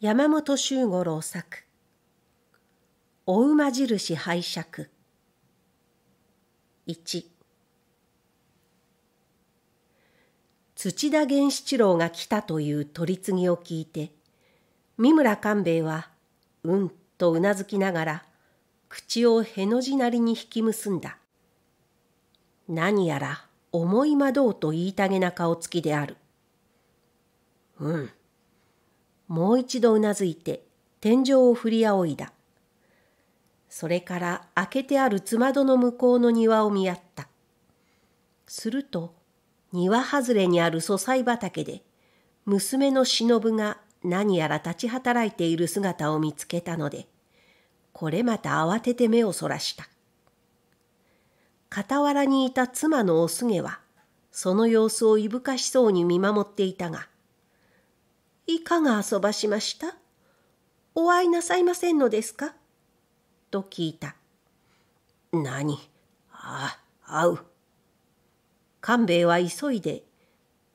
山本周五郎作「お馬印拝借」1土田源七郎が来たという取り次ぎを聞いて三村官兵衛はうんとうなずきながら口をへの字なりに引き結んだ何やら思い惑うと言いたげな顔つきであるうんもう一度うなずいて天井を振り仰いだ。それから開けてある妻戸の向こうの庭を見合った。すると、庭外れにある素菜畑で、娘の忍が何やら立ち働いている姿を見つけたので、これまた慌てて目をそらした。傍らにいた妻のおすげは、その様子をいぶかしそうに見守っていたが、いかが遊ばしましたお会いなさいませんのですかと聞いた。何あ、会う。勘兵衛は急いで、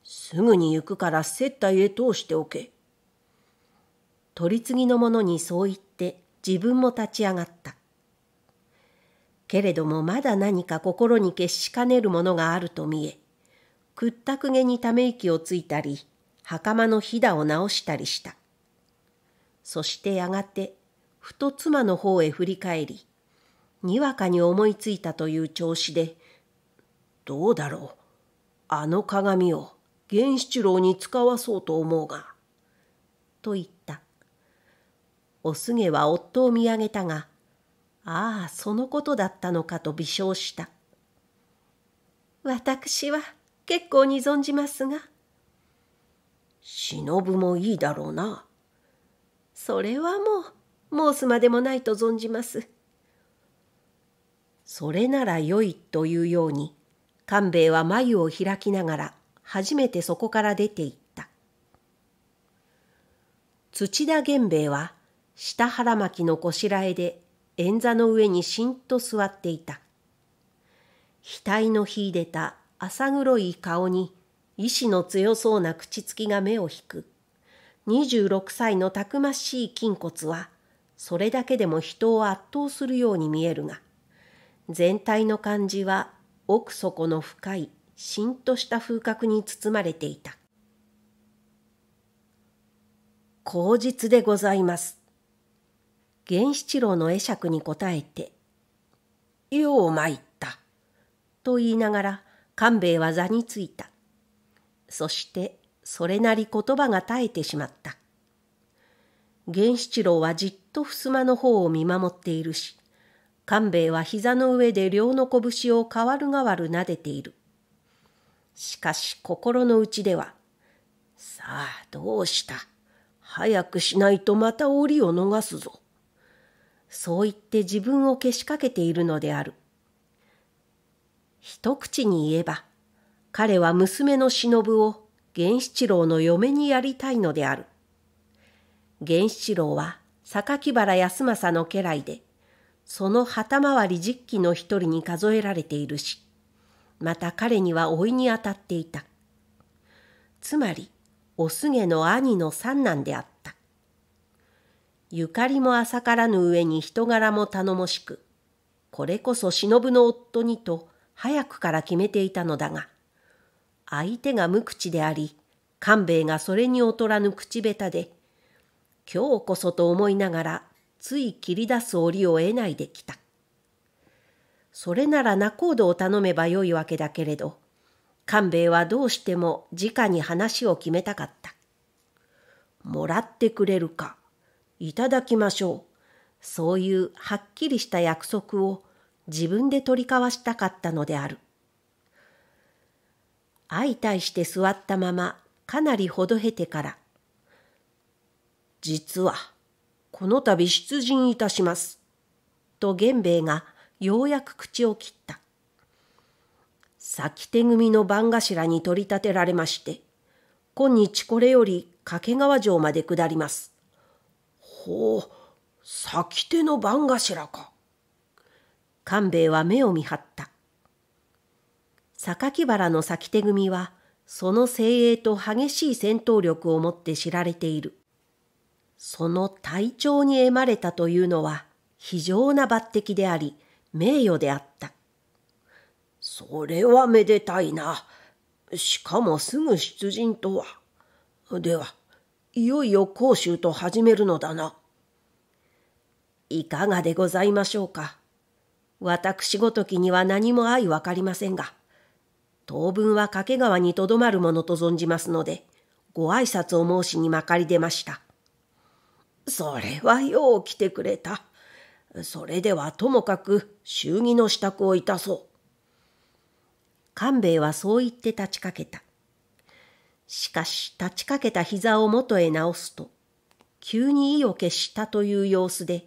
すぐに行くから接待へ通しておけ。取り次ぎの者にそう言って自分も立ち上がった。けれどもまだ何か心に決しかねるものがあると見え、屈託げにため息をついたり、袴のひだを直したりした。そしてやがて、ふと妻の方へ振り返り、にわかに思いついたという調子で、どうだろう。あの鏡を源七郎に使わそうと思うが。と言った。おすげは夫を見上げたが、ああ、そのことだったのかと微笑した。私は結構に存じますが、忍もいいだろうな。それはもう申すまでもないと存じます。それならよいというように官兵衛は眉を開きながら初めてそこから出て行った土田源兵衛は下腹巻きのこしらえで円座の上にしんと座っていた額の秀でた浅黒い顔に意志の強そうな口つきが目を引く。26歳のたくましい筋骨は、それだけでも人を圧倒するように見えるが、全体の感じは奥底の深い、しんとした風格に包まれていた。口実でございます。源七郎の会釈に答えて、よう参った。と言いながら、官兵衛は座についた。そしてそれなり言葉が絶えてしまった。源七郎はじっと襖の方を見守っているし、官兵衛は膝の上で両の拳を代わる代わる撫でている。しかし心の内では、さあどうした早くしないとまた折を逃すぞ。そう言って自分をけしかけているのである。一口に言えば、彼は娘の忍を源七郎の嫁にやりたいのである。源七郎は榊原康政の家来で、その旗回り十期の一人に数えられているし、また彼には老いにあたっていた。つまり、お菅の兄の三男であった。ゆかりも浅からぬ上に人柄も頼もしく、これこそ忍の夫にと早くから決めていたのだが、相手が無口であり、官兵衛がそれに劣らぬ口下手で、今日こそと思いながら、つい切り出す折を得ないできた。それなら仲人を頼めばよいわけだけれど、官兵衛はどうしても直に話を決めたかった。もらってくれるか、いただきましょう。そういうはっきりした約束を自分で取り交わしたかったのである。相対して座ったままかなりほどへてから「実はこの度出陣いたします」と源兵衛がようやく口を切った先手組の番頭に取り立てられまして今日これより掛川城まで下りますほう先手の番頭か。官兵衛は目を見張った。榊原の先手組は、その精鋭と激しい戦闘力を持って知られている。その隊長に得まれたというのは、非常な抜擢であり、名誉であった。それはめでたいな。しかもすぐ出陣とは。では、いよいよ甲州と始めるのだな。いかがでございましょうか。私ごときには何も相わかりませんが。当分は掛川にとどまるものと存じますので、ご挨拶を申しにまかり出ました。それはよう来てくれた。それではともかく衆議の支度をいたそう。官兵衛はそう言って立ちかけた。しかし立ちかけた膝を元へ直すと、急に意を決したという様子で、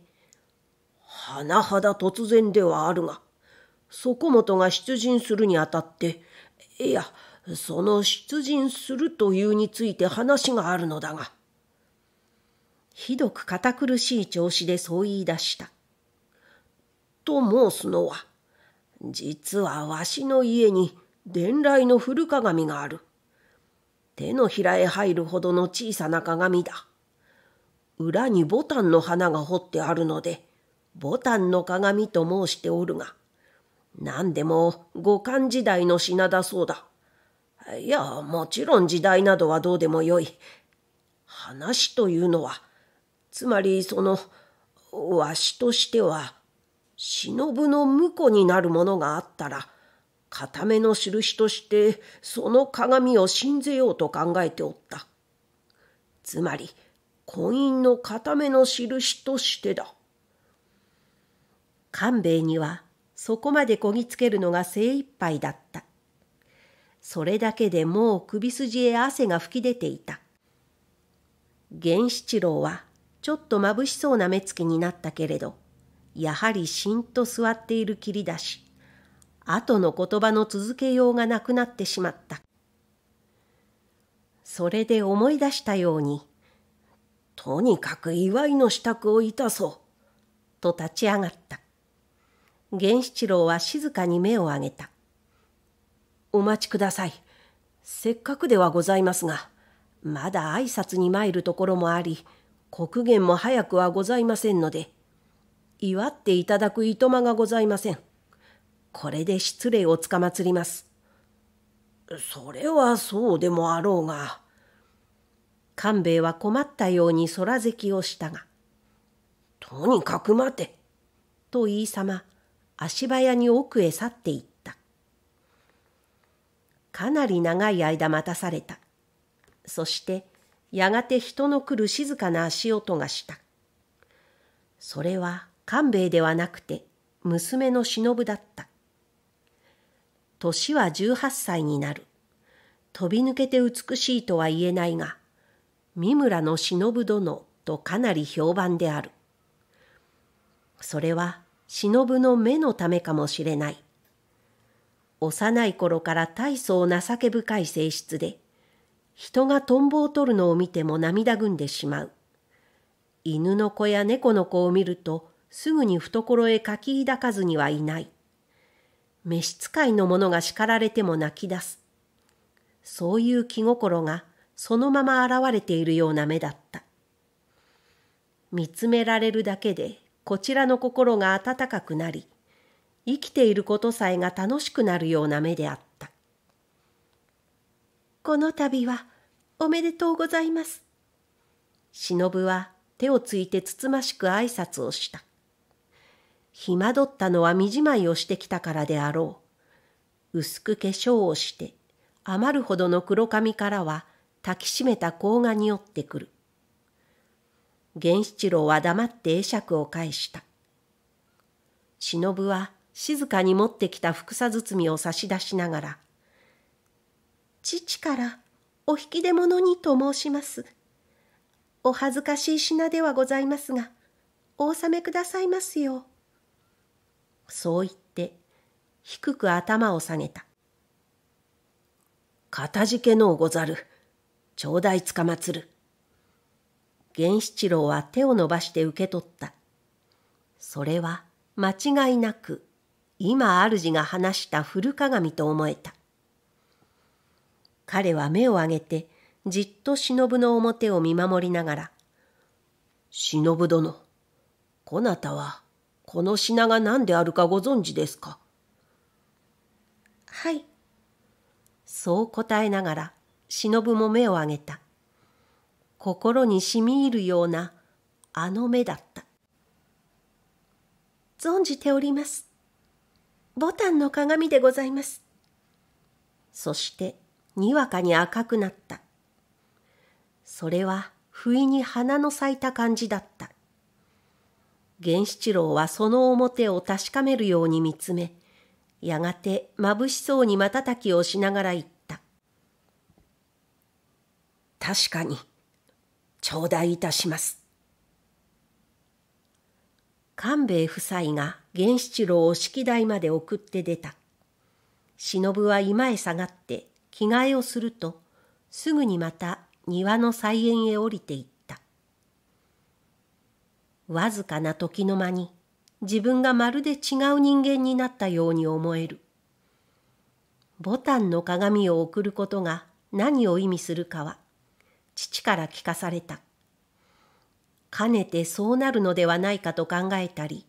甚だ突然ではあるが、そこもとが出陣するにあたって、いやその出陣するというについて話があるのだがひどく堅苦しい調子でそう言い出したと申すのは実はわしの家に伝来の古鏡がある手のひらへ入るほどの小さな鏡だ裏に牡丹の花が彫ってあるので牡丹の鏡と申しておるが何でも五感時代の品だそうだ。いや、もちろん時代などはどうでもよい。話というのは、つまりその、わしとしては、忍の婿になるものがあったら、固めの印としてその鏡を信ぜようと考えておった。つまり、婚姻の固めの印としてだ。官兵衛にはそこまでこぎつけるのが精一杯だった。それだけでもう首筋へ汗が噴き出ていた。源七郎はちょっと眩しそうな目つきになったけれど、やはりしんと座っているきりだし、後の言葉の続けようがなくなってしまった。それで思い出したように、とにかく祝いの支度をいたそう、と立ち上がった。源七郎は静かに目を上げた。お待ちください。せっかくではございますが、まだ挨拶に参るところもあり、刻限も早くはございませんので、祝っていただくいとまがございません。これで失礼をつかまつります。それはそうでもあろうが。官兵衛は困ったように空咳をしたが、とにかく待て、と言いさま、足早に奥へ去っていった。かなり長い間待たされた。そして、やがて人の来る静かな足音がした。それは官兵衛ではなくて、娘の忍だった。年は18歳になる。飛び抜けて美しいとは言えないが、三村の忍殿とかなり評判である。それは忍の目のためかもしれない。幼い頃から大層情け深い性質で、人がトンボを取るのを見ても涙ぐんでしまう。犬の子や猫の子を見ると、すぐに懐へかき抱かずにはいない。召使いの者が叱られても泣き出す。そういう気心がそのまま現れているような目だった。見つめられるだけでこちらの心が温かくなり、生きていることさえが楽しくなるような目であった。この度はおめでとうございます。しのぶは手をついてつつましく挨拶をした。暇取ったのは身じまいをしてきたからであろう。薄く化粧をして、余るほどの黒髪からは、抱きしめた甲賀に寄ってくる。源七郎は黙って会釈を返した。忍は静かに持ってきた福さ包みを差し出しながら、父からお引き出物にと申します。お恥ずかしい品ではございますが、お納めくださいますよそう言って、低く頭を下げた。かたじけのうござる。ちょうだいつかまつる。源七郎は手を伸ばして受け取った。それは間違いなく今主が話した古鏡と思えた。彼は目を上げてじっと忍の表を見守りながら、忍殿、こなたはこの品が何であるかご存知ですかはい。そう答えながら、忍も目を上げた。心に染み入るようなあの目だった。存じております。ボタンの鏡でございます。そしてにわかに赤くなった。それは不意に花の咲いた感じだった。源七郎はその表を確かめるように見つめ、やがて眩しそうに瞬きをしながら言った。確かに。頂戴いたします官兵衛夫妻が源七郎を式台まで送って出た忍は居間へ下がって着替えをするとすぐにまた庭の菜園へ降りていったわずかな時の間に自分がまるで違う人間になったように思えるボタンの鏡を送ることが何を意味するかは父から聞かされた。かねてそうなるのではないかと考えたり、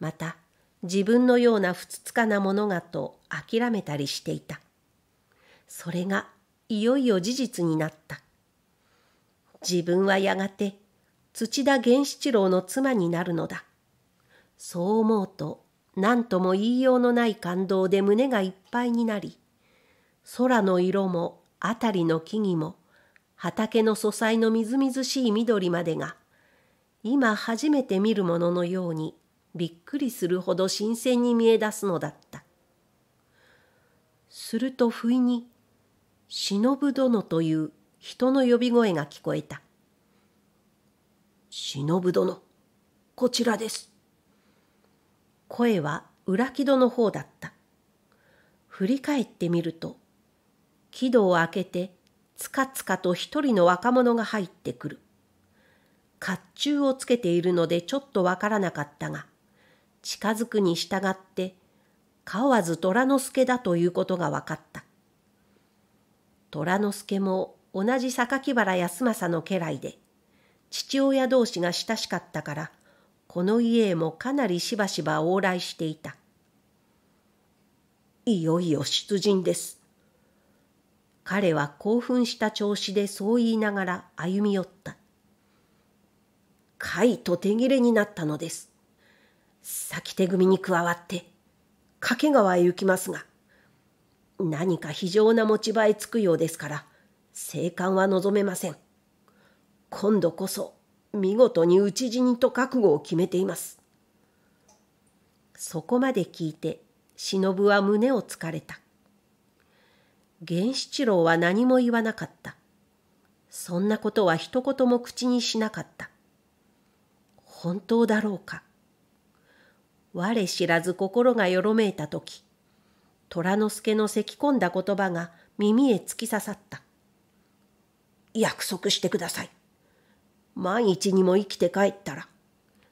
また自分のような不つかなものがと諦めたりしていた。それがいよいよ事実になった。自分はやがて土田源七郎の妻になるのだ。そう思うと何とも言いようのない感動で胸がいっぱいになり、空の色も辺りの木々も畑の素材のみずみずしい緑までが今初めて見るもののようにびっくりするほど新鮮に見え出すのだったすると不意に「忍殿」という人の呼び声が聞こえた「忍殿こちらです」声は裏木戸の方だった振り返ってみると木戸を開けてつかつかと一人の若者が入ってくる。甲冑をつけているのでちょっとわからなかったが、近づくに従って、河津虎之助だということが分かった。虎之助も同じ榊原康政の家来で、父親同士が親しかったから、この家へもかなりしばしば往来していた。いよいよ出陣です。彼は興奮した調子でそう言いながら歩み寄った。貝と手切れになったのです。先手組に加わって、掛川へ行きますが、何か非常な持ち場へ着くようですから、生還は望めません。今度こそ、見事に討ち死にと覚悟を決めています。そこまで聞いて、忍は胸をつかれた。源七郎は何も言わなかった。そんなことは一言も口にしなかった。本当だろうか。我知らず心がよろめいた時、虎之助の咳き込んだ言葉が耳へ突き刺さった。約束してください。万一にも生きて帰ったら、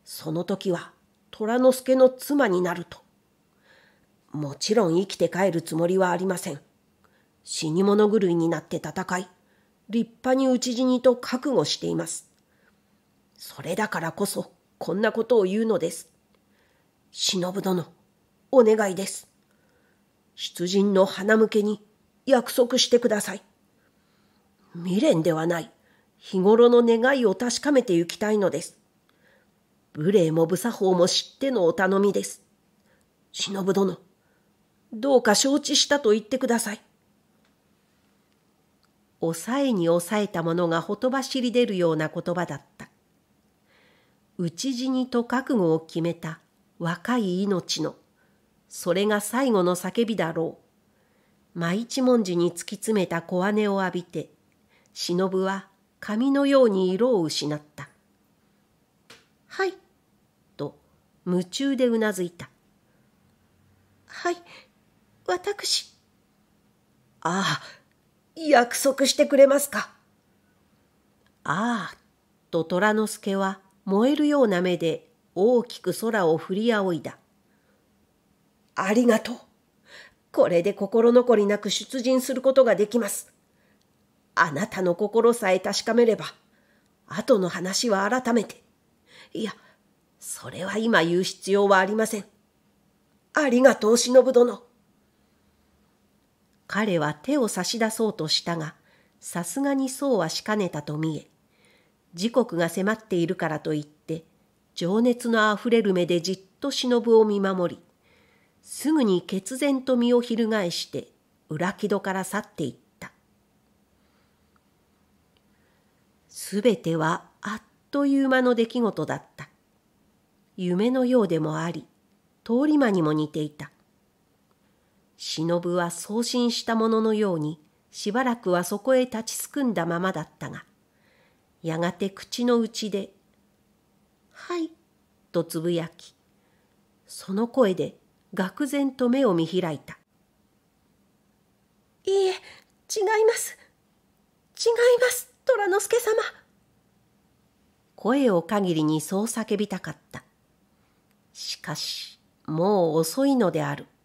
その時は虎之助の妻になると。もちろん生きて帰るつもりはありません。死に物狂いになって戦い、立派に討ち死にと覚悟しています。それだからこそ、こんなことを言うのです。忍殿、お願いです。出陣の花向けに約束してください。未練ではない、日頃の願いを確かめてゆきたいのです。無礼も無作法も知ってのお頼みです。忍殿、どうか承知したと言ってください。抑えに抑えたものがほとばしり出るような言葉だった。討ち死にと覚悟を決めた若い命の、それが最後の叫びだろう。舞一文字に突き詰めた小姉を浴びて、忍は紙のように色を失った。はい、と夢中でうなずいた。はい、私。ああ、約束してくれますか。ああ、と虎之助は燃えるような目で大きく空を振り仰いだ。ありがとう。これで心残りなく出陣することができます。あなたの心さえ確かめれば、後の話は改めて。いや、それは今言う必要はありません。ありがとう、忍殿。彼は手を差し出そうとしたが、さすがにそうはしかねたと見え、時刻が迫っているからといって、情熱のあふれる目でじっと忍を見守り、すぐに決然と身を翻して、裏木戸から去っていった。すべてはあっという間の出来事だった。夢のようでもあり、通り魔にも似ていた。忍は送信したもののようにしばらくはそこへ立ちすくんだままだったがやがて口の内で「はい」とつぶやきその声で愕然と目を見開いた「いいえ違います違います虎之助様」声を限りにそう叫びたかったしかしもう遅いのである「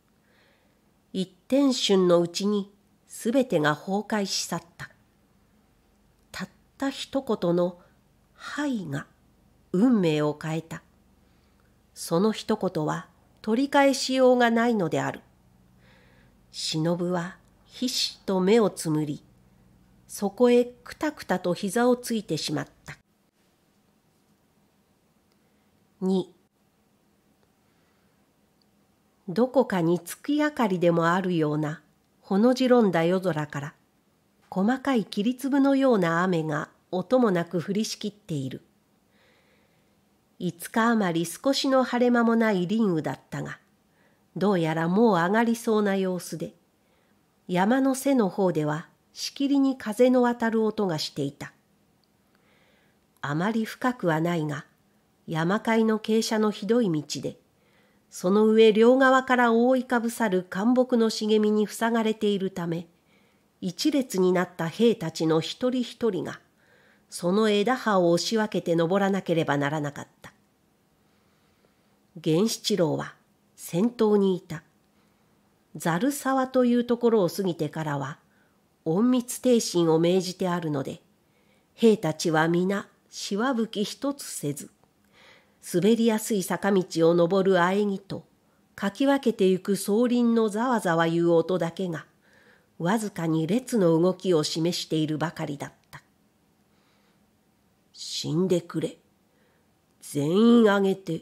一点春のうちにすべてが崩壊し去った。たった一言の「はい」が運命を変えた。その一言は取り返しようがないのである。忍はひしと目をつむり、そこへくたくたと膝をついてしまった。2どこかに月明かりでもあるようなほのじろんだ夜空から細かい霧粒のような雨が音もなく降りしきっている5日余り少しの晴れ間もない林雨だったがどうやらもう上がりそうな様子で山の背の方ではしきりに風の渡る音がしていたあまり深くはないが山階の傾斜のひどい道でその上両側から覆いかぶさる干木の茂みに塞がれているため、一列になった兵たちの一人一人が、その枝葉を押し分けて登らなければならなかった。源七郎は先頭にいた。ざる沢というところを過ぎてからは、隠密停心を命じてあるので、兵たちは皆、しわぶき一つせず、滑りやすい坂道を登る喘ぎと、かき分けてゆく草林のざわざわいう音だけが、わずかに列の動きを示しているばかりだった。死んでくれ。全員あげて、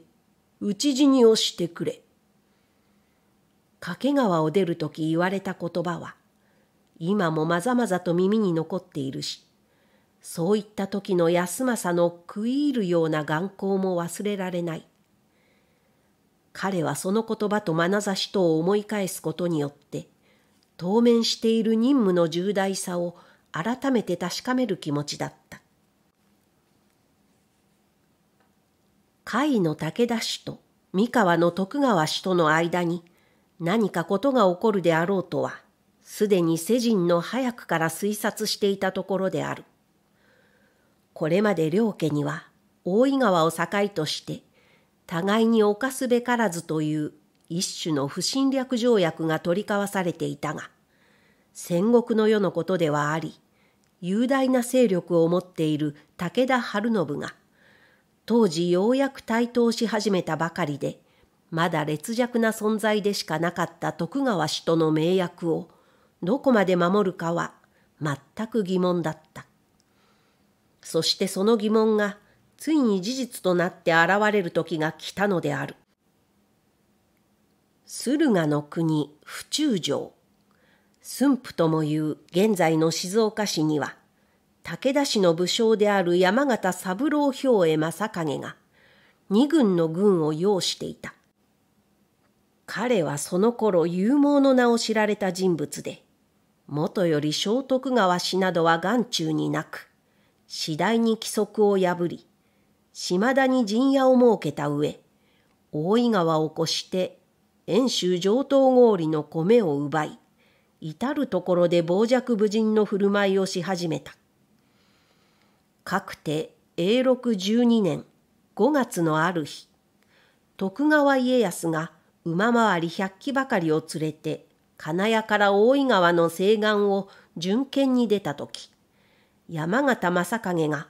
討ち死にをしてくれ。掛川を出るとき言われた言葉は、今もまざまざと耳に残っているし、そういった時の安政の食い入るような眼光も忘れられない。彼はその言葉と眼差しとを思い返すことによって、当面している任務の重大さを改めて確かめる気持ちだった。甲斐の武田氏と三河の徳川氏との間に何かことが起こるであろうとは、すでに世人の早くから推察していたところである。これまで両家には大井川を境として互いに犯すべからずという一種の不侵略条約が取り交わされていたが戦国の世のことではあり雄大な勢力を持っている武田晴信が当時ようやく台頭し始めたばかりでまだ劣弱な存在でしかなかった徳川氏との盟約をどこまで守るかは全く疑問だった。そしてその疑問がついに事実となって現れる時が来たのである。駿河の国府中城駿府ともいう現在の静岡市には武田氏の武将である山形三郎兵衛正景が二軍の軍を擁していた彼はその頃勇猛の名を知られた人物で元より聖徳川氏などは眼中になく次第に規則を破り、島田に陣屋を設けた上、大井川を越して、遠州上等氷の米を奪い、至る所で傍若無人の振る舞いをし始めた。かくて永禄十二年5月のある日、徳川家康が馬回り百騎ばかりを連れて、金谷から大井川の西岸を巡見に出た時、山形正景が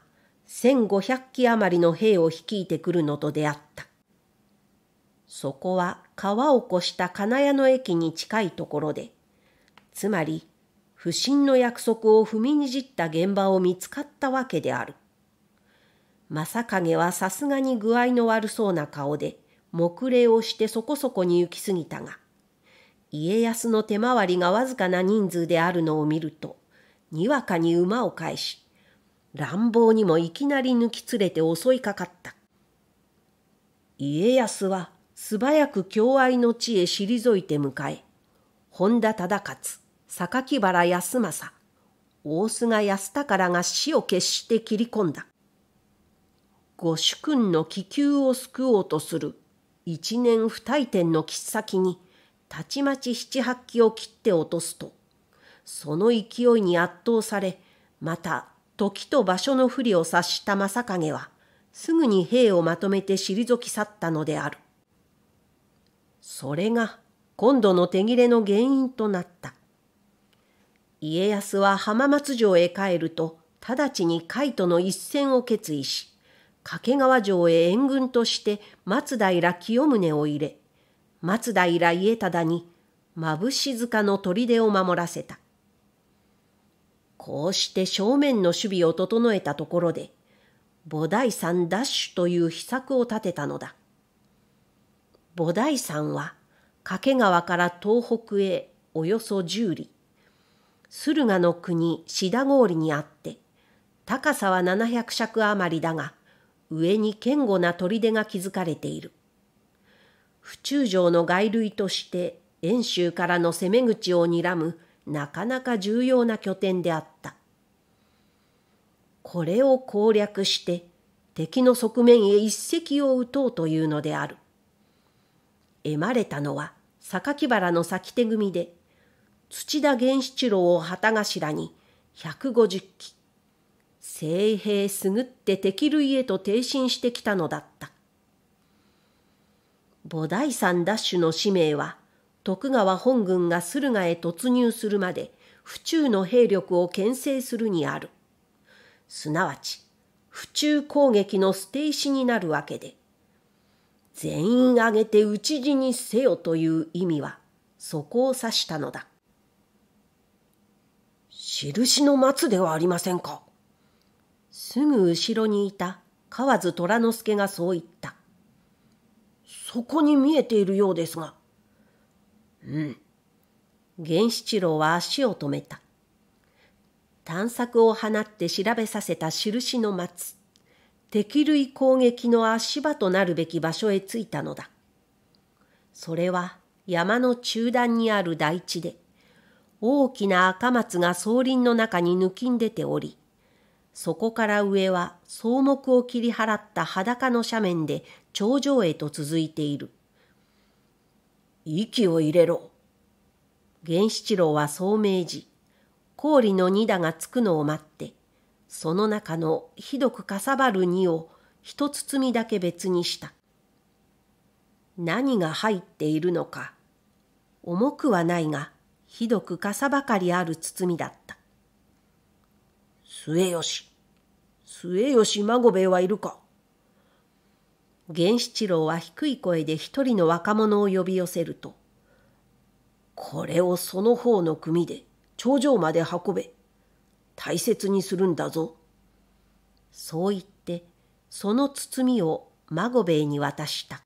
1500騎余りの兵を率いてくるのと出会った。そこは川を越した金谷の駅に近いところで、つまり不審の約束を踏みにじった現場を見つかったわけである。正影はさすがに具合の悪そうな顔で、目礼をしてそこそこに行き過ぎたが、家康の手回りがわずかな人数であるのを見ると、にわかに馬を返し、乱暴にもいきなり抜き連れて襲いかかった。家康は素早く京愛の地へ退いて迎え、本田忠勝、榊原康政、大菅康宝が死を決して切り込んだ。御主君の気球を救おうとする一年不退転の切っ先に、たちまち七八機を切って落とすと、その勢いに圧倒され、また時と場所の不利を察した正影は、すぐに兵をまとめて退き去ったのである。それが今度の手切れの原因となった。家康は浜松城へ帰ると、直ちに甲斐との一戦を決意し、掛川城へ援軍として松平清宗を入れ、松平家忠に、まぶし塚の砦を守らせた。こうして正面の守備を整えたところで、菩提山ダッシュという秘策を立てたのだ。菩提山は掛川から東北へおよそ10里、駿河の国志田郡にあって、高さは700尺余りだが、上に堅固な砦が築かれている。府中城の外類として、遠州からの攻め口を睨むなかなか重要な拠点であった。これを攻略して敵の側面へ一石を打とうというのである。得まれたのは榊原の先手組で、土田源七郎を旗頭に150機、精兵すぐって敵類へと挺身してきたのだった。菩提山奪取の使命は徳川本軍が駿河へ突入するまで府中の兵力を牽制するにある。すなわち、府中攻撃の捨て石になるわけで、全員挙げて討ち死にせよという意味は、そこを指したのだ。印の松ではありませんか。すぐ後ろにいた河津虎之助がそう言った。そこに見えているようですが。うん。源七郎は足を止めた。探索を放って調べさせた印の松。敵類攻撃の足場となるべき場所へ着いたのだ。それは山の中段にある台地で、大きな赤松が草林の中に抜きん出ており、そこから上は草木を切り払った裸の斜面で頂上へと続いている。息を入れろ。源七郎はそう命じ、氷の二打がつくのを待って、その中のひどくかさばる荷を一包みだけ別にした。何が入っているのか、重くはないが、ひどくかさばかりある包みだった。末吉、末吉孫兵衛はいるか源七郎は低い声で一人の若者を呼び寄せると、これをその方の組で頂上まで運べ。大切にするんだぞ。そう言って、その包みを孫兵衛に渡した。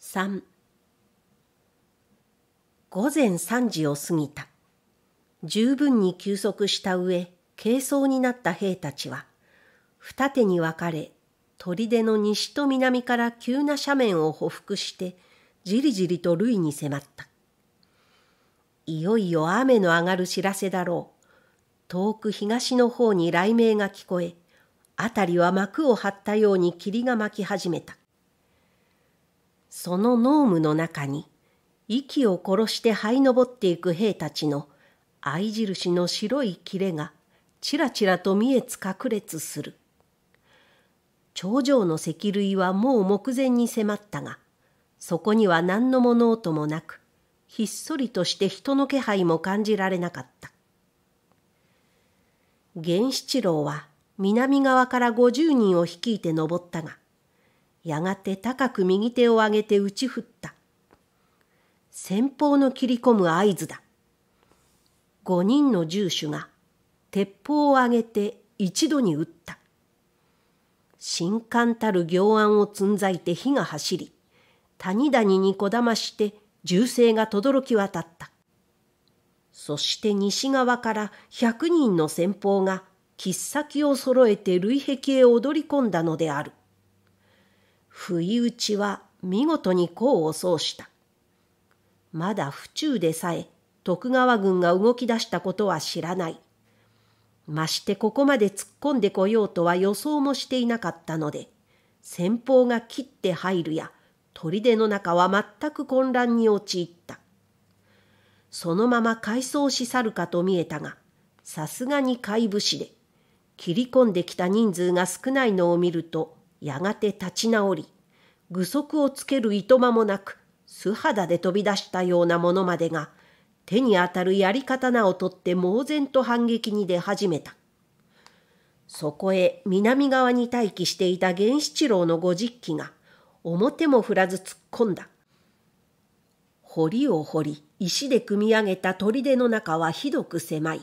3午前3時を過ぎた。十分に休息した上、軽装になった兵たちは、二手に分かれ砦の西と南から急な斜面を匍匐してじりじりと塁に迫ったいよいよ雨の上がる知らせだろう遠く東の方に雷鳴が聞こえ辺りは幕を張ったように霧が巻き始めたその濃霧の中に息を殺して這い上っていく兵たちの合い印の白い切れがちらちらと見えつかくれつする。頂上の石類はもう目前に迫ったが、そこには何の物音もなく、ひっそりとして人の気配も感じられなかった。源七郎は南側から五十人を率いて登ったが、やがて高く右手を上げて打ち振った。先方の切り込む合図だ。五人の住手が鉄砲を上げて一度に撃った。神官たる行案をつんざいて火が走り、谷谷にこだまして銃声が轟き渡った。そして西側から百人の先方が切っ先を揃えて類壁へ踊り込んだのである。不意打ちは見事に功を奏した。まだ府中でさえ徳川軍が動き出したことは知らない。ましてここまで突っ込んでこようとは予想もしていなかったので、先方が切って入るや、砦の中は全く混乱に陥った。そのまま改装し去るかと見えたが、さすがに怪物で、切り込んできた人数が少ないのを見ると、やがて立ち直り、具足をつけるいとまもなく、素肌で飛び出したようなものまでが、手に当たる槍刀を取って猛然と反撃に出始めた。そこへ南側に待機していた源七郎の五十機が表も振らず突っ込んだ。堀を掘り石で組み上げた砦の中はひどく狭い。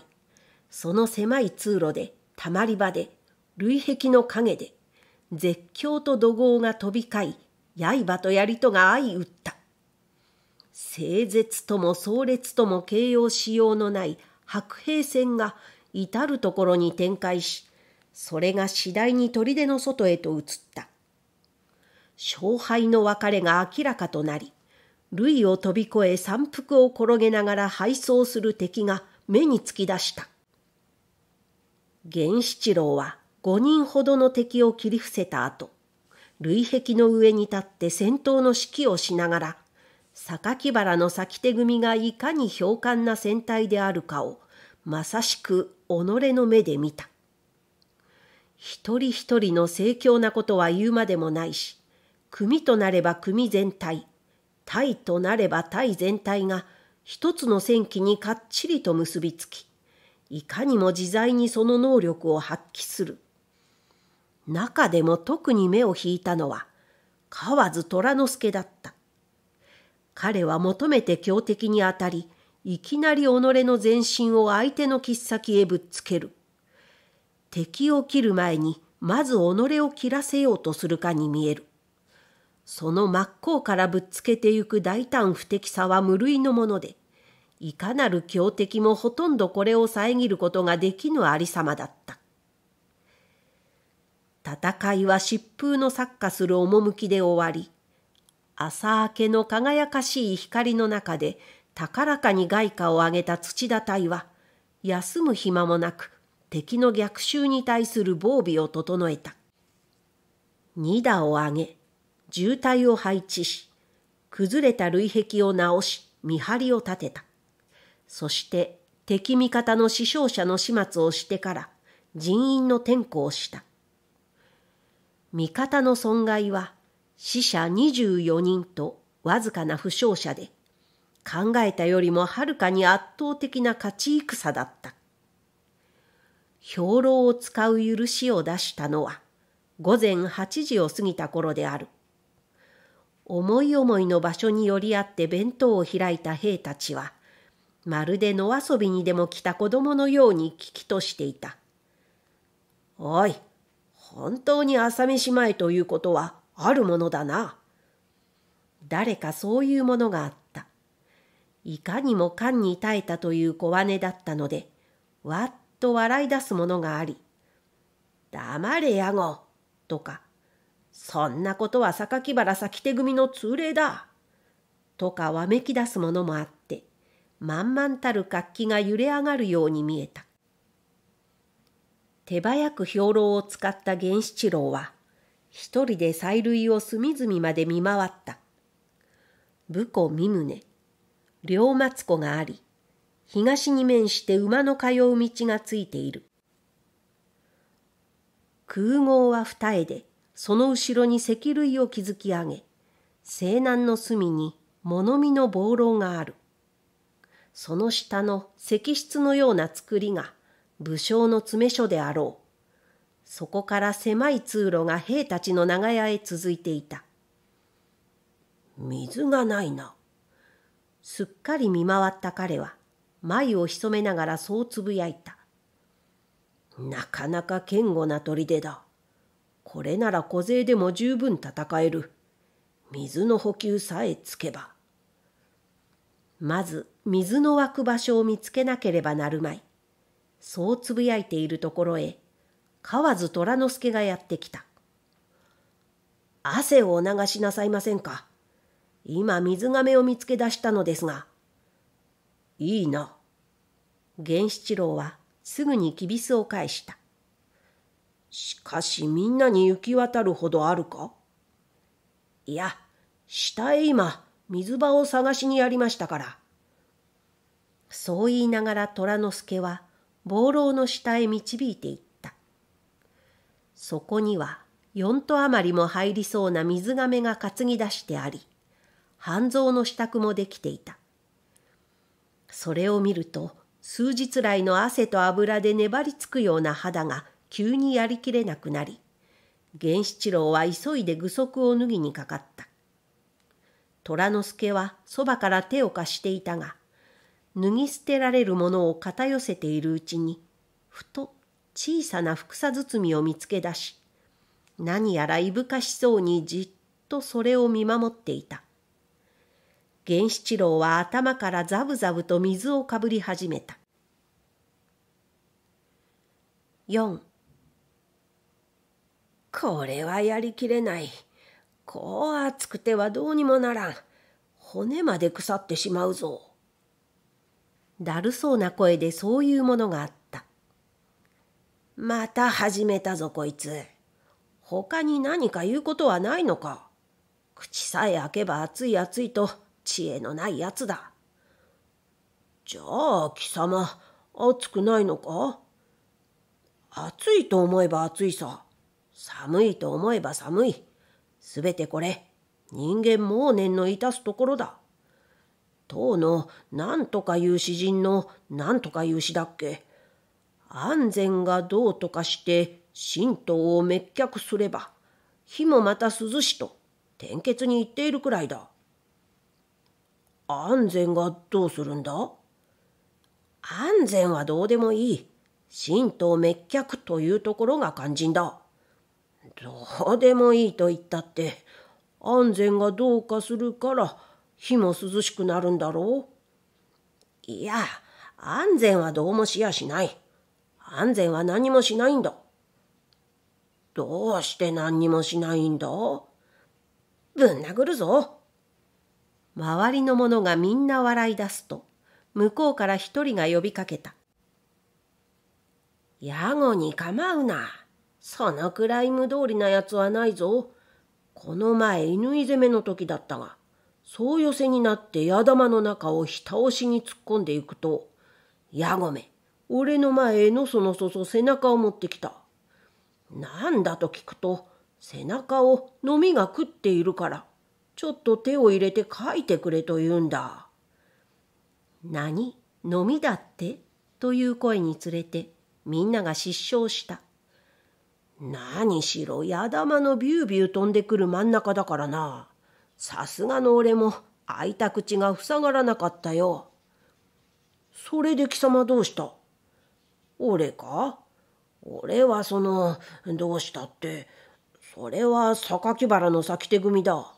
その狭い通路で、たまり場で、類壁の陰で、絶叫と怒号が飛び交い、刃と槍とが相打った。静絶とも壮烈とも形容しようのない白兵戦が至るところに展開し、それが次第に砦の外へと移った。勝敗の別れが明らかとなり、類を飛び越え山腹を転げながら敗走する敵が目につき出した。源七郎は5人ほどの敵を切り伏せた後、累壁の上に立って戦闘の指揮をしながら、榊原の先手組がいかに彪悍な戦隊であるかをまさしく己の目で見た。一人一人の盛況なことは言うまでもないし、組となれば組全体、隊となれば隊全体が一つの戦機にかっちりと結びつき、いかにも自在にその能力を発揮する。中でも特に目を引いたのは、河津虎之助だった。彼は求めて強敵に当たり、いきなり己の全身を相手の切っ先へぶっつける。敵を切る前に、まず己を切らせようとするかに見える。その真っ向からぶっつけてゆく大胆不敵さは無類のもので、いかなる強敵もほとんどこれを遮ることができぬありさまだった。戦いは疾風の作家する趣で終わり、朝明けの輝かしい光の中で高らかに外貨を上げた土田隊は休む暇もなく敵の逆襲に対する防備を整えた二打を上げ渋滞を配置し崩れた類壁を直し見張りを立てたそして敵味方の死傷者の始末をしてから人員の転向をした味方の損害は死者24人とわずかな負傷者で、考えたよりもはるかに圧倒的な勝ち戦だった。兵糧を使う許しを出したのは、午前8時を過ぎた頃である。思い思いの場所に寄り合って弁当を開いた兵たちは、まるで野遊びにでも来た子供のように聞きとしていた。おい、本当に朝飯前ということは、あるものだな。誰かそういうものがあった。いかにも勘に耐えたという小姉だったので、わっと笑い出すものがあり、黙れやご、とか、そんなことは榊原咲手組の通例だ、とかわめき出すものもあって、満々たる活気が揺れ上がるように見えた。手早く兵糧を使った源七郎は、一人で催涙を隅々まで見回った。武庫三宗、両松湖があり、東に面して馬の通う道がついている。空港は二重で、その後ろに石類を築き上げ、西南の隅に物見の暴楼がある。その下の石室のような造りが武将の詰め所であろう。そこから狭い通路が兵たちの長屋へ続いていた。水がないな。すっかり見回った彼は、眉を潜めながらそうつぶやいた。なかなか堅固な砦だ。これなら小勢でも十分戦える。水の補給さえつけば。まず水の湧く場所を見つけなければなるまい。そうつぶやいているところへ河津虎之助がやってきた。汗をお流しなさいませんか。今水亀を見つけ出したのですが。いいな。源七郎はすぐにきびすを返した。しかしみんなに行き渡るほどあるかいや、下へ今、水場を探しにやりましたから。そう言いながら虎之助は、望楼の下へ導いていっそこには4頭余りも入りそうな水がめが担ぎ出してあり、半蔵の支度もできていた。それを見ると、数日来の汗と油で粘りつくような肌が急にやりきれなくなり、源七郎は急いで具足を脱ぎにかかった。虎之助はそばから手を貸していたが、脱ぎ捨てられるものを片寄せているうちに、ふと小さなふさ包みを見つけ出し何やらいぶかしそうにじっとそれを見守っていた源七郎は頭からザブザブと水をかぶり始めた4これはやりきれないこう熱くてはどうにもならん骨まで腐ってしまうぞだるそうな声でそういうものがあったまた始めたぞこいつ。他に何か言うことはないのか。口さえ開けば熱い熱いと知恵のないやつだ。じゃあ貴様、暑くないのか暑いと思えば暑いさ。寒いと思えば寒い。すべてこれ、人間猛年の致すところだ。当の何とかいう詩人の何とかいう詩だっけ安全がどうとかして神道を滅却すれば火もまた涼しと転結に言っているくらいだ安全がどうするんだ安全はどうでもいい神道滅却というところが肝心だどうでもいいと言ったって安全がどうかするから火も涼しくなるんだろういや安全はどうもしやしない。安全は何もしないんだ。どうして何にもしないんだぶん殴るぞ。周りの者がみんな笑い出すと、向こうから一人が呼びかけた。ヤゴに構うな。そのくらい無道理な奴はないぞ。この前犬攻めの時だったが、そう寄せになって矢玉の中をひた押しに突っ込んでいくと、矢込め、俺の前へのそのそそ背中を持ってきた。なんだと聞くと、背中をのみが食っているから、ちょっと手を入れて書いてくれと言うんだ。何のみだってという声につれて、みんなが失笑した。何しろ矢玉のビュービュー飛んでくる真ん中だからな。さすがの俺も開いた口が塞がらなかったよ。それで貴様どうした俺か俺はその、どうしたって、それは榊原の先手組だ。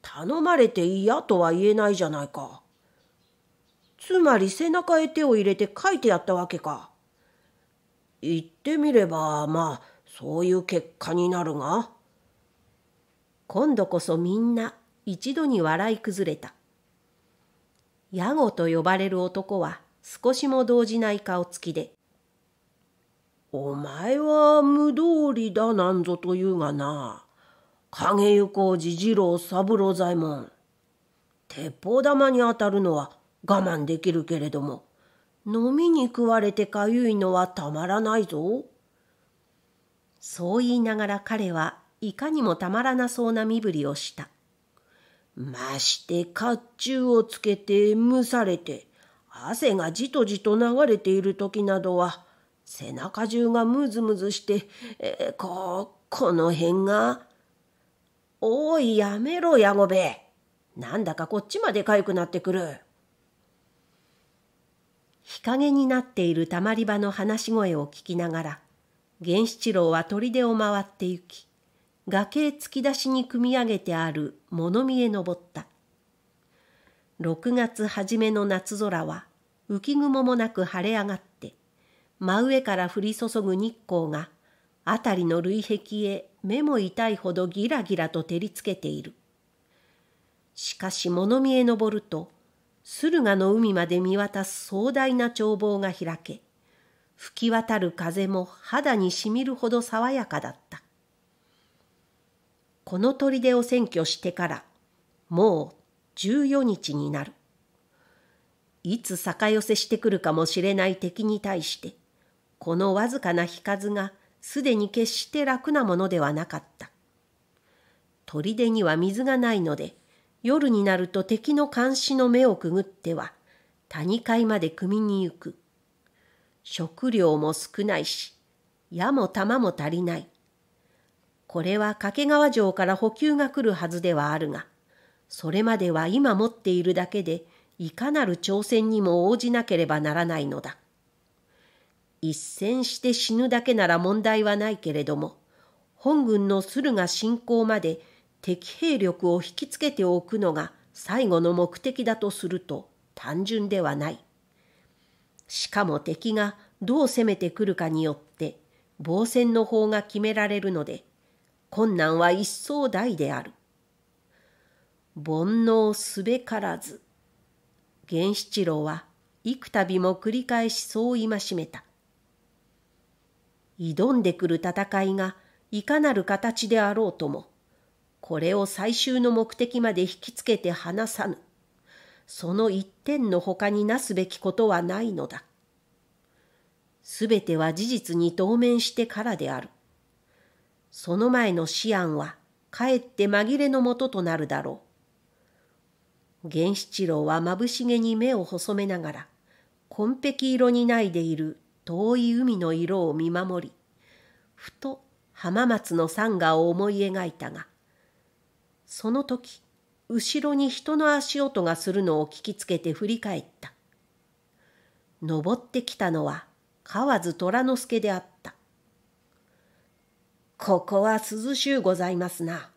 頼まれて嫌とは言えないじゃないか。つまり背中へ手を入れて書いてやったわけか。言ってみれば、まあ、そういう結果になるが。今度こそみんな一度に笑い崩れた。ヤゴと呼ばれる男は少しも動じない顔つきで、お前は無道理だなんぞと言うがな。影横次次郎三郎左衛門。鉄砲玉に当たるのは我慢できるけれども、飲みに食われてかゆいのはたまらないぞ。そう言いながら彼はいかにもたまらなそうな身振りをした。まして甲冑をつけて蒸されて、汗がじとじと流れている時などは、背中中がムズムズして、えー、こう、この辺が。おい、やめろ、やごべ。なんだかこっちまでかゆくなってくる。日陰になっているたまり場の話し声を聞きながら、源七郎は砦を回って行き、崖突き出しに組み上げてある物見へ登った。6月初めの夏空は浮雲もなく晴れ上がっ真上から降り注ぐ日光が辺りの累壁へ目も痛いほどギラギラと照りつけている。しかし物見へ登ると駿河の海まで見渡す壮大な眺望が開け吹き渡る風も肌にしみるほど爽やかだった。この砦を占拠してからもう14日になる。いつ逆寄せしてくるかもしれない敵に対してこのわずかな日数がすでに決して楽なものではなかった。砦には水がないので、夜になると敵の監視の目をくぐっては、谷階まで汲みに行く。食料も少ないし、矢も玉も足りない。これは掛川城から補給が来るはずではあるが、それまでは今持っているだけで、いかなる挑戦にも応じなければならないのだ。一戦して死ぬだけなら問題はないけれども、本軍の駿河侵攻まで敵兵力を引きつけておくのが最後の目的だとすると単純ではない。しかも敵がどう攻めてくるかによって防戦の方が決められるので、困難は一層大である。煩悩すべからず。源七郎は幾度も繰り返しそう戒めた。挑んでくる戦いがいかなる形であろうとも、これを最終の目的まで引きつけて離さぬ。その一点のほかになすべきことはないのだ。すべては事実に当面してからである。その前の思案は、かえって紛れのもととなるだろう。源七郎はまぶしげに目を細めながら、紺碧色にないでいる遠い海の色を見守りふと浜松の山河を思い描いたがその時後ろに人の足音がするのを聞きつけて振り返った登ってきたのは河津虎之助であったここは涼しゅうございますな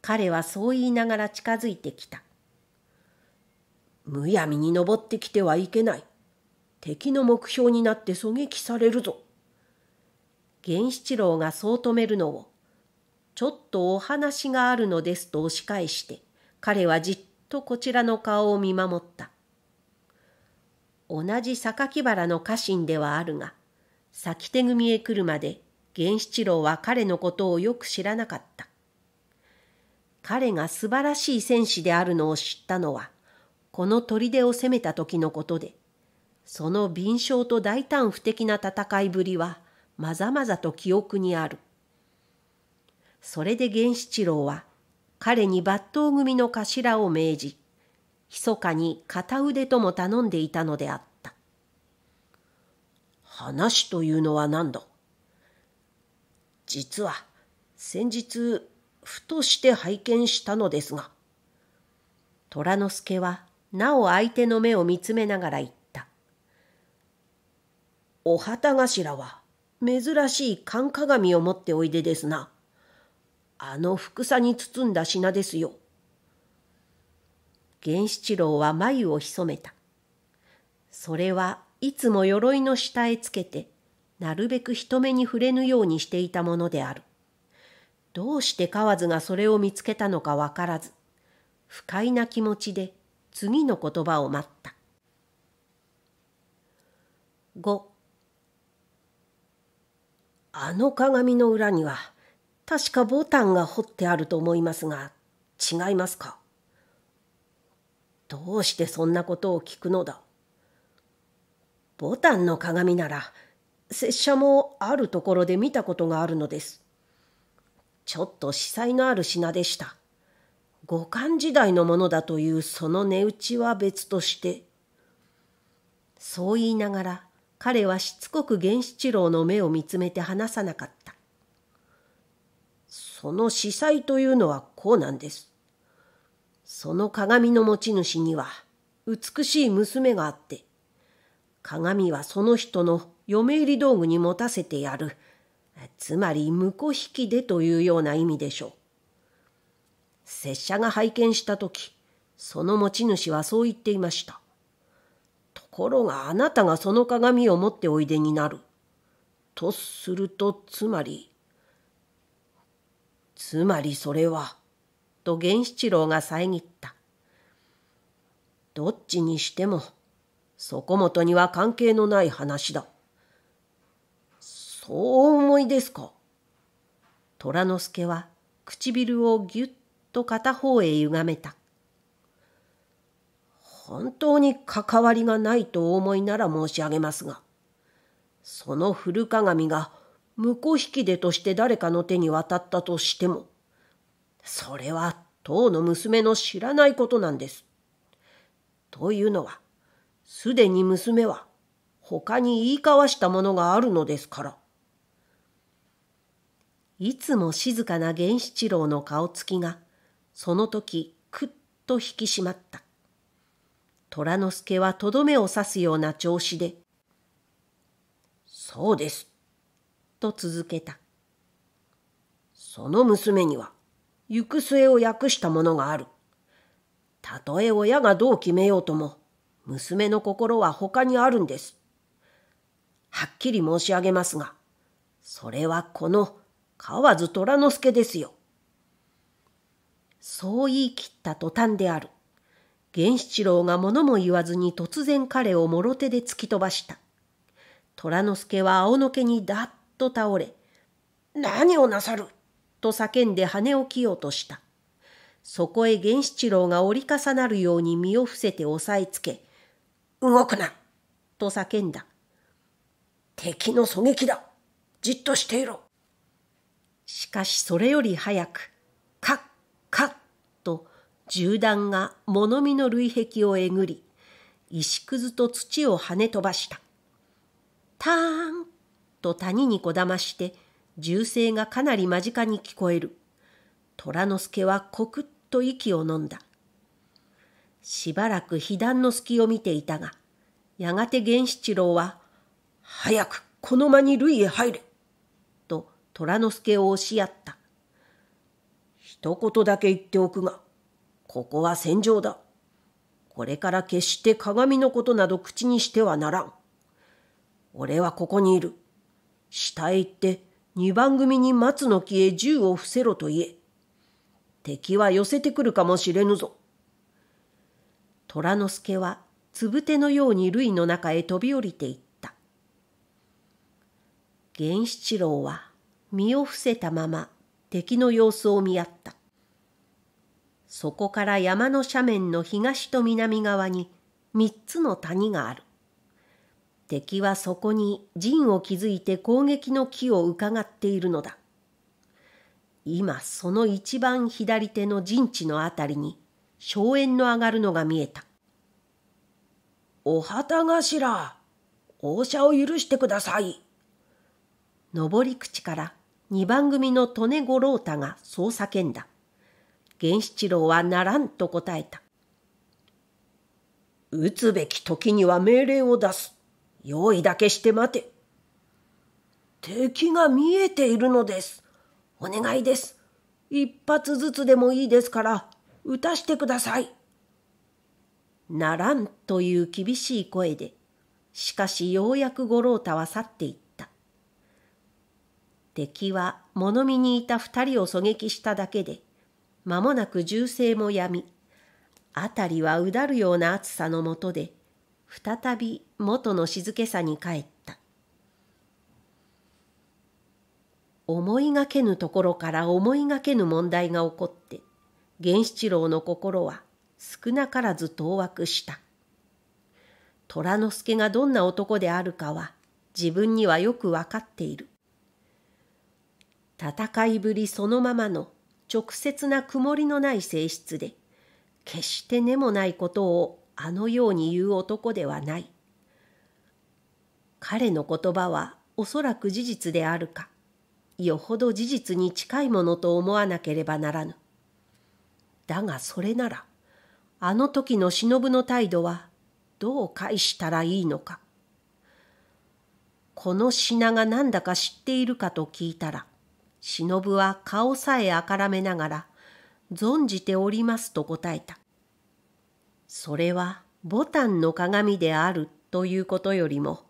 彼はそう言いながら近づいてきたむやみに登ってきてはいけない敵の目標になって狙撃されるぞ。源七郎がそう止めるのを、ちょっとお話があるのですと押し返して、彼はじっとこちらの顔を見守った。同じ榊原の家臣ではあるが、先手組へ来るまで源七郎は彼のことをよく知らなかった。彼が素晴らしい戦士であるのを知ったのは、この砦を攻めた時のことで、その敏捷と大胆不敵な戦いぶりはまざまざと記憶にある。それで源七郎は彼に抜刀組の頭を命じ、密かに片腕とも頼んでいたのであった。話というのは何だ実は先日ふとして拝見したのですが。虎之助はなお相手の目を見つめながら言った。お旗頭は珍しい寒鏡を持っておいでですな。あのくさに包んだ品ですよ。源七郎は眉を潜めた。それはいつも鎧の下へつけて、なるべく人目に触れぬようにしていたものである。どうして河津がそれを見つけたのかわからず、不快な気持ちで次の言葉を待った。5あの鏡の裏には確かボタンが彫ってあると思いますが違いますかどうしてそんなことを聞くのだボタンの鏡なら拙者もあるところで見たことがあるのですちょっと司祭のある品でした五感時代のものだというその値打ちは別としてそう言いながら彼はしつこく源七郎の目を見つめて離さなかった。その司祭というのはこうなんです。その鏡の持ち主には美しい娘があって、鏡はその人の嫁入り道具に持たせてやる。つまり婿引きでというような意味でしょう。拙者が拝見した時、その持ち主はそう言っていました。ろがあなたがその鏡を持っておいでになる。とするとつまりつまりそれはと源七郎が遮ったどっちにしてもそこもとには関係のない話だそう思いですか虎之助は唇をぎゅっと片方へゆがめた本当に関わりがないとお思いなら申し上げますが、その古鏡が婿引き出として誰かの手に渡ったとしても、それは当の娘の知らないことなんです。というのは、すでに娘は他に言い交わしたものがあるのですから。いつも静かな源七郎の顔つきが、その時くっと引き締まった。虎之助はとどめを刺すような調子で、そうです、と続けた。その娘には、行く末を訳したものがある。たとえ親がどう決めようとも、娘の心は他にあるんです。はっきり申し上げますが、それはこの河津虎之助ですよ。そう言い切った途端である。源七郎が物も言わずに突然彼をもろ手で突き飛ばした。虎之助は青の毛にだっと倒れ、何をなさると叫んで羽を着ようとした。そこへ源七郎が折り重なるように身を伏せて押さえつけ、動くなと叫んだ。敵の狙撃だじっとしていろしかしそれより早く、カッカッ銃弾が物見の累壁をえぐり、石くずと土を跳ね飛ばした。ターンと谷にこだまして、銃声がかなり間近に聞こえる。虎之助はコクッと息を飲んだ。しばらく被弾の隙を見ていたが、やがて源七郎は、早くこの間に類へ入れと虎之助を押しやった。一言だけ言っておくが、ここは戦場だ。これから決して鏡のことなど口にしてはならん。俺はここにいる。下へ行って二番組に松の木へ銃を伏せろと言え。敵は寄せてくるかもしれぬぞ。虎之助はつぶてのように類の中へ飛び降りていった。源七郎は身を伏せたまま敵の様子を見合った。そこから山の斜面の東と南側に三つの谷がある。敵はそこに陣を築いて攻撃の木を伺っているのだ。今その一番左手の陣地のあたりに荘園の上がるのが見えた。お旗頭、王者を許してください。上り口から二番組の利根五郎太がそう叫んだ。源七郎はならんと答えた。撃つべき時には命令を出す。用意だけして待て。敵が見えているのです。お願いです。一発ずつでもいいですから、撃たしてください。ならんという厳しい声で、しかしようやく五郎太は去っていった。敵は物見にいた二人を狙撃しただけで、間もなく銃声もやみ、辺りはうだるような暑さのもとで、再び元の静けさに帰った。思いがけぬところから思いがけぬ問題が起こって、源七郎の心は少なからず当惑した。虎之助がどんな男であるかは自分にはよくわかっている。戦いぶりそのままの直接な曇りのない性質で、決して根もないことをあのように言う男ではない。彼の言葉はおそらく事実であるか、よほど事実に近いものと思わなければならぬ。だがそれなら、あの時の忍の態度はどう返したらいいのか。この品が何だか知っているかと聞いたら、忍は顔さえあからめながら、存じておりますと答えた。それは、ボタンの鏡であるということよりも、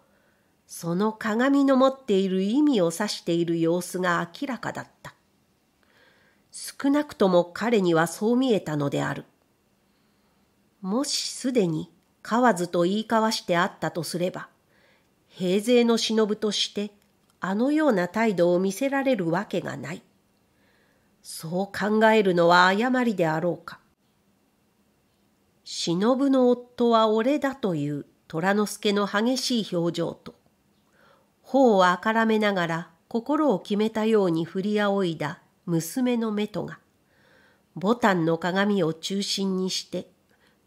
その鏡の持っている意味を指している様子が明らかだった。少なくとも彼にはそう見えたのである。もしすでに河津と言い交わしてあったとすれば、平勢の忍としてあのような態度を見せられるわけがない。そう考えるのは誤りであろうか。忍の夫は俺だという虎之助の激しい表情と、頬をあからめながら心を決めたように振り仰いだ娘の目とが、牡丹の鏡を中心にして、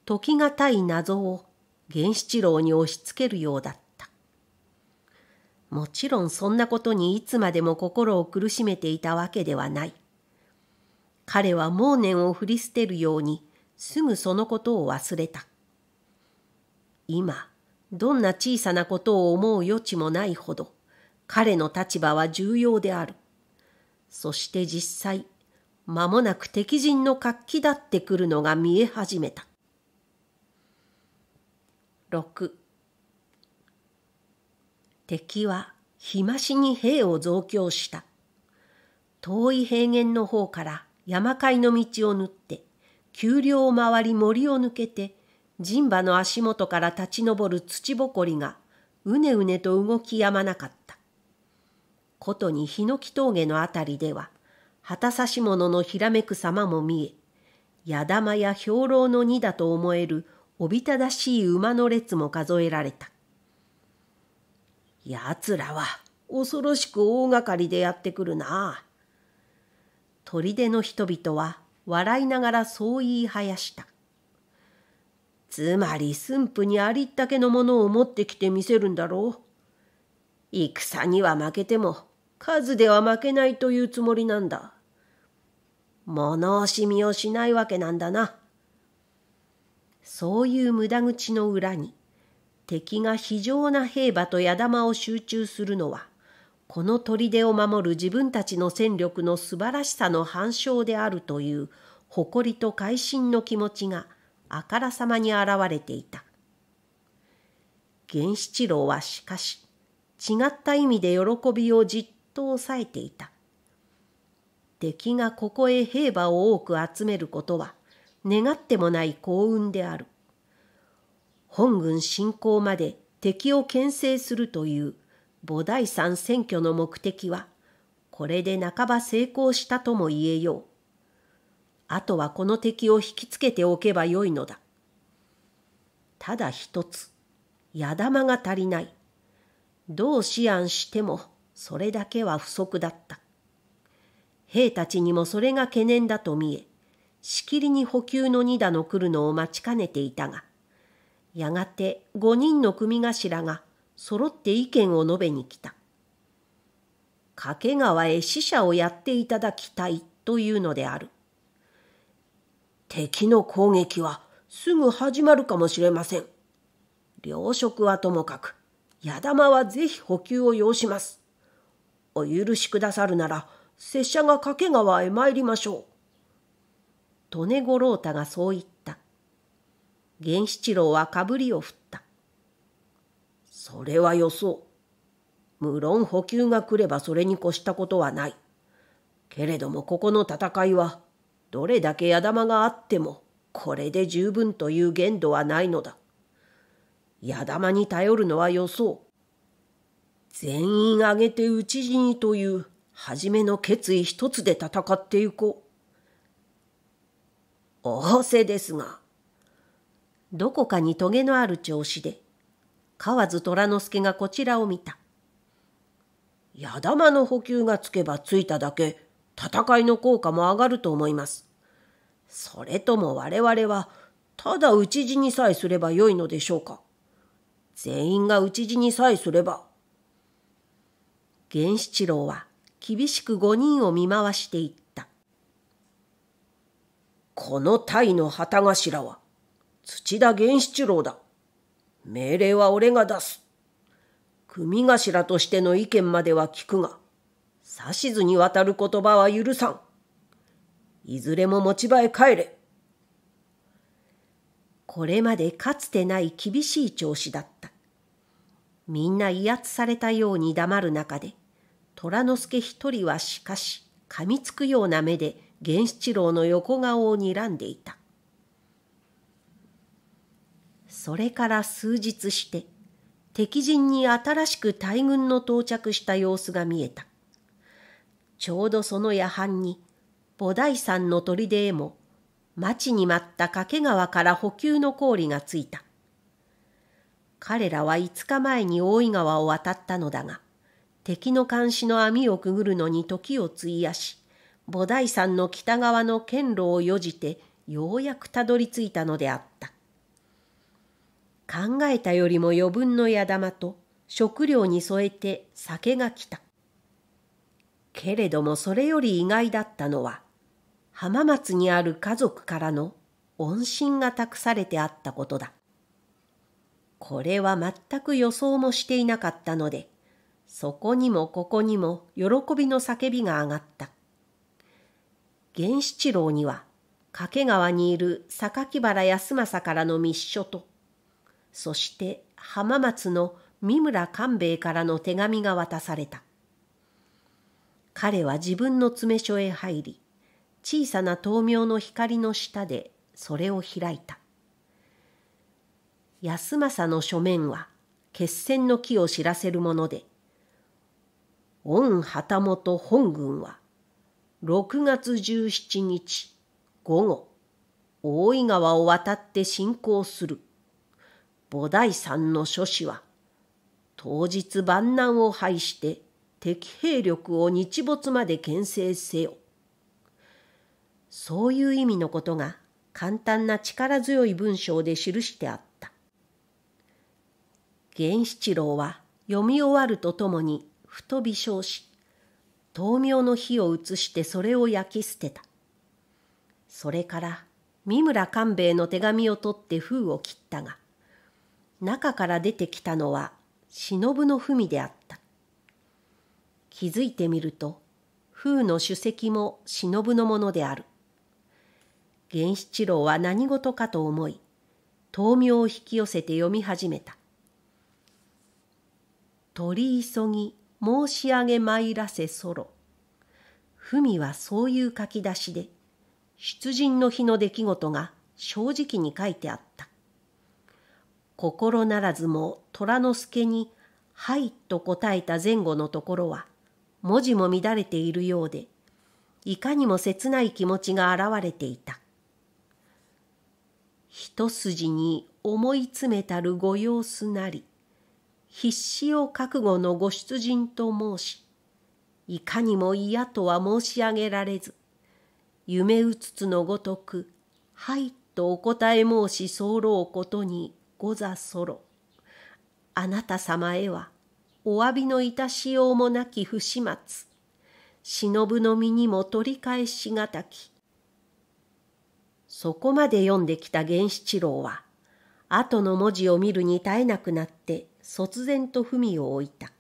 時がたい謎を源七郎に押し付けるようだった。もちろんそんなことにいつまでも心を苦しめていたわけではない。彼は盲念を振り捨てるようにすぐそのことを忘れた。今、どんな小さなことを思う余地もないほど、彼の立場は重要である。そして実際、間もなく敵陣の活気だってくるのが見え始めた。6敵は日増しに兵を増強した。遠い平原の方から山海の道を縫って、丘陵を回り森を抜けて、陣馬の足元から立ち上る土ぼこりがうねうねと動きやまなかった。ことに檜峠のあたりでは、旗差し物のひらめく様も見え、矢玉や兵糧の荷だと思えるおびただしい馬の列も数えられた。やつらは恐ろしく大がかりでやってくるな。砦の人々は笑いながらそう言いはやした。つまり駿府にありったけのものを持ってきてみせるんだろう。戦には負けても数では負けないというつもりなんだ。物惜しみをしないわけなんだな。そういう無駄口の裏に敵が非常な兵馬と矢玉を集中するのは、この砦を守る自分たちの戦力の素晴らしさの反証であるという誇りと会心の気持ちがあからさまに現れていた。源七郎はしかし違った意味で喜びをじっと抑えていた。敵がここへ兵馬を多く集めることは願ってもない幸運である。本軍侵攻まで敵を牽制するという菩提山選挙の目的は、これで半ば成功したとも言えよう。あとはこの敵を引きつけておけばよいのだ。ただ一つ、矢玉が足りない。どう思案しても、それだけは不足だった。兵たちにもそれが懸念だと見え、しきりに補給の二打の来るのを待ちかねていたが、やがて5人の組頭が揃って意見を述べに来た。掛川へ死者をやっていただきたいというのである。敵の攻撃はすぐ始まるかもしれません。糧食はともかく、矢玉はぜひ補給を要します。お許しくださるなら、拙者が掛川へ参りましょう。利根五郎太がそう言っ源七郎はかぶりを振った。それはよそう。無論補給が来ればそれに越したことはない。けれどもここの戦いは、どれだけ矢玉があっても、これで十分という限度はないのだ。矢玉に頼るのはよそう。全員挙げて討ち死にという、初めの決意一つで戦ってゆこう。仰せですが。どこかにトゲのある調子で、河津虎之助がこちらを見た。矢玉の補給がつけばついただけ、戦いの効果も上がると思います。それとも我々は、ただ討ち死にさえすればよいのでしょうか。全員が討ち死にさえすれば。源七郎は厳しく五人を見回していった。この隊の旗頭は、土田源七郎だ。命令は俺が出す。組頭としての意見までは聞くが、指図にわたる言葉は許さん。いずれも持ち場へ帰れ。これまでかつてない厳しい調子だった。みんな威圧されたように黙る中で、虎之助一人はしかし、噛みつくような目で源七郎の横顔を睨んでいた。それから数日して、敵陣に新しく大軍の到着した様子が見えた。ちょうどその夜半に、菩提山の砦へも、待ちに待った掛川から補給の氷がついた。彼らは5日前に大井川を渡ったのだが、敵の監視の網をくぐるのに時を費やし、菩提山の北側の剣路をよじて、ようやくたどり着いたのであった。考えたよりも余分の矢玉と食料に添えて酒が来た。けれどもそれより意外だったのは、浜松にある家族からの恩信が託されてあったことだ。これは全く予想もしていなかったので、そこにもここにも喜びの叫びが上がった。源七郎には、掛川にいる榊原康政からの密書と、そして浜松の三村官兵衛からの手紙が渡された。彼は自分の詰め所へ入り、小さな灯明の光の下でそれを開いた。安政の書面は決戦の機を知らせるもので、御旗本本軍は6月17日午後、大井川を渡って進行する。菩提山の諸子は、当日万難を排して敵兵力を日没まで牽制せよ。そういう意味のことが簡単な力強い文章で記してあった。源七郎は読み終わるとともにふと微笑し、灯明の火を移してそれを焼き捨てた。それから三村官兵衛の手紙を取って封を切ったが、中から出てきたのは忍の文であった。気づいてみると、風の主席も忍のものである。源七郎は何事かと思い、豆苗を引き寄せて読み始めた。取り急ぎ申し上げ参らせそろ。文はそういう書き出しで、出陣の日の出来事が正直に書いてあった。心ならずも虎之助に「はい」と答えた前後のところは文字も乱れているようでいかにも切ない気持ちが現れていた一筋に思い詰めたるご様子なり必死を覚悟のご出陣と申しいかにも嫌とは申し上げられず夢うつつのごとく「はい」とお答え申し候ことにござそろ。あなた様へは、お詫びのいたしようもなき不始末。忍の身にも取り返しがたき。そこまで読んできた源七郎は、後の文字を見るに耐えなくなって、卒然と文を置いた。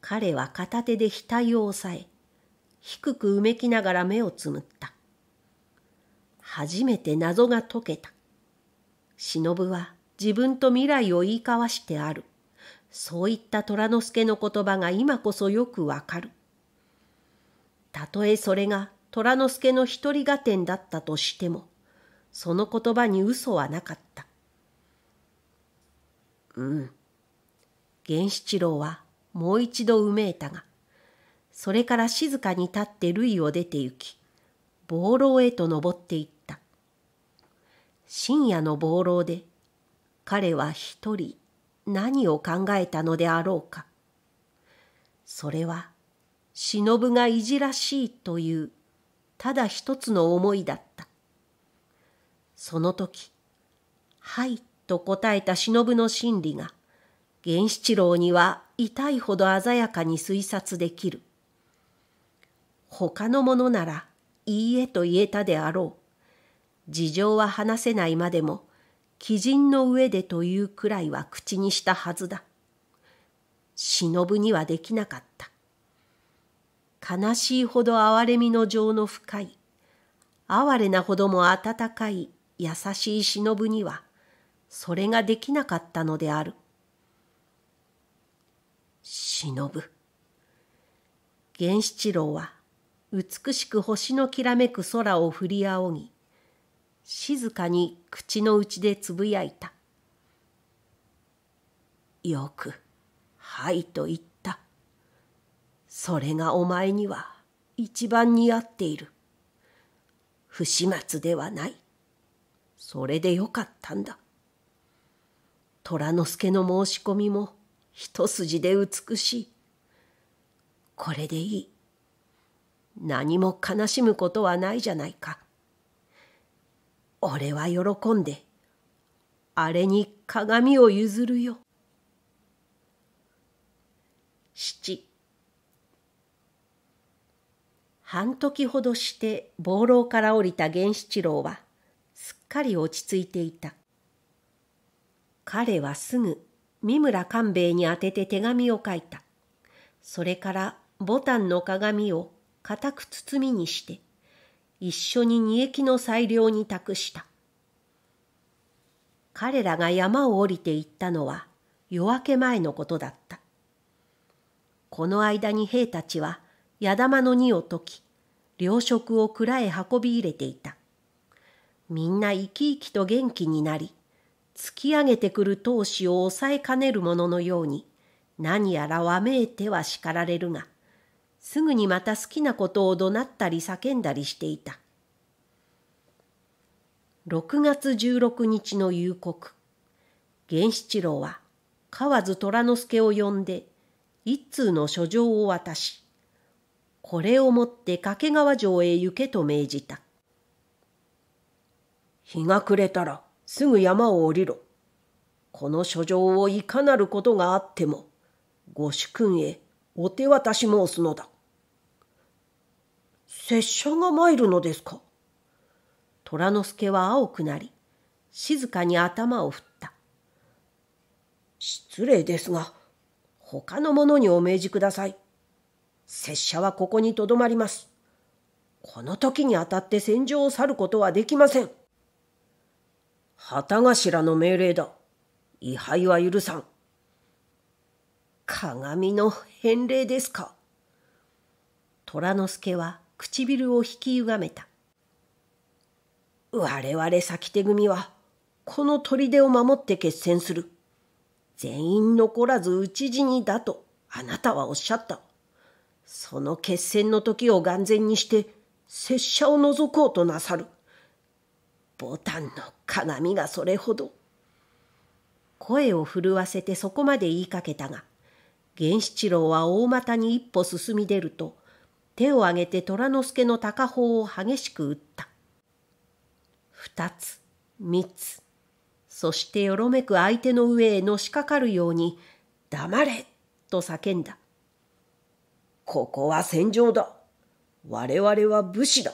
彼は片手で額を押さえ、低くうめきながら目をつむった。初めて謎が解けた。忍は自分と未来を言い交わしてある。そういった虎之助の言葉が今こそよくわかる。たとえそれが虎之助の一人合点だったとしても、その言葉に嘘はなかった。うん。源七郎はもう一度うめいたが、それから静かに立って類を出て行き、望楼へと登っていった。深夜の暴浪で彼は一人何を考えたのであろうか。それは忍がいじらしいというただ一つの思いだった。その時、はいと答えた忍の心理が源七郎には痛いほど鮮やかに推察できる。他の者ならいいえと言えたであろう。事情は話せないまでも、鬼人の上でというくらいは口にしたはずだ。忍にはできなかった。悲しいほど憐れみの情の深い、哀れなほども温かい優しい忍には、それができなかったのである。忍。源七郎は、美しく星のきらめく空を振り仰ぎ、静かに口の内でつぶやいた。よく、はいと言った。それがお前には一番似合っている。不始末ではない。それでよかったんだ。虎之助の申し込みも一筋で美しい。これでいい。何も悲しむことはないじゃないか。俺は喜んで、あれに鏡を譲るよ。七。半時ほどして暴楼から降りた源七郎は、すっかり落ち着いていた。彼はすぐ三村官兵衛に宛てて手紙を書いた。それから牡丹の鏡を固く包みにして、一緒に煮液の裁量に託した。彼らが山を降りて行ったのは夜明け前のことだった。この間に兵たちは矢玉の荷を解き、糧食を蔵へ運び入れていた。みんな生き生きと元気になり、突き上げてくる闘志を抑えかねる者ののように、何やらわめいては叱られるが、すぐにまた好きなことを怒鳴ったり叫んだりしていた。6月16日の夕刻、源七郎は河津虎之助を呼んで一通の書状を渡し、これをもって掛川城へ行けと命じた。日が暮れたらすぐ山を降りろ。この書状をいかなることがあっても、ご主君へお手渡し申すのだ。拙者が参るのですか虎之助は青くなり、静かに頭を振った。失礼ですが、他の者にお命じください。拙者はここにとどまります。この時にあたって戦場を去ることはできません。旗頭の命令だ。位牌は許さん。鏡の返礼ですか。虎之助は唇を引きゆがめた。我々先手組は、この砦を守って決戦する。全員残らず討ち死にだと、あなたはおっしゃった。その決戦の時を眼前にして、拙者を除こうとなさる。ボタンの鏡がそれほど。声を震わせてそこまで言いかけたが、源七郎は大股に一歩進み出ると、手を挙げて虎之助の高砲を激しく打った。二つ、三つ、そしてよろめく相手の上へのしかかるように、黙れと叫んだ。ここは戦場だ。我々は武士だ。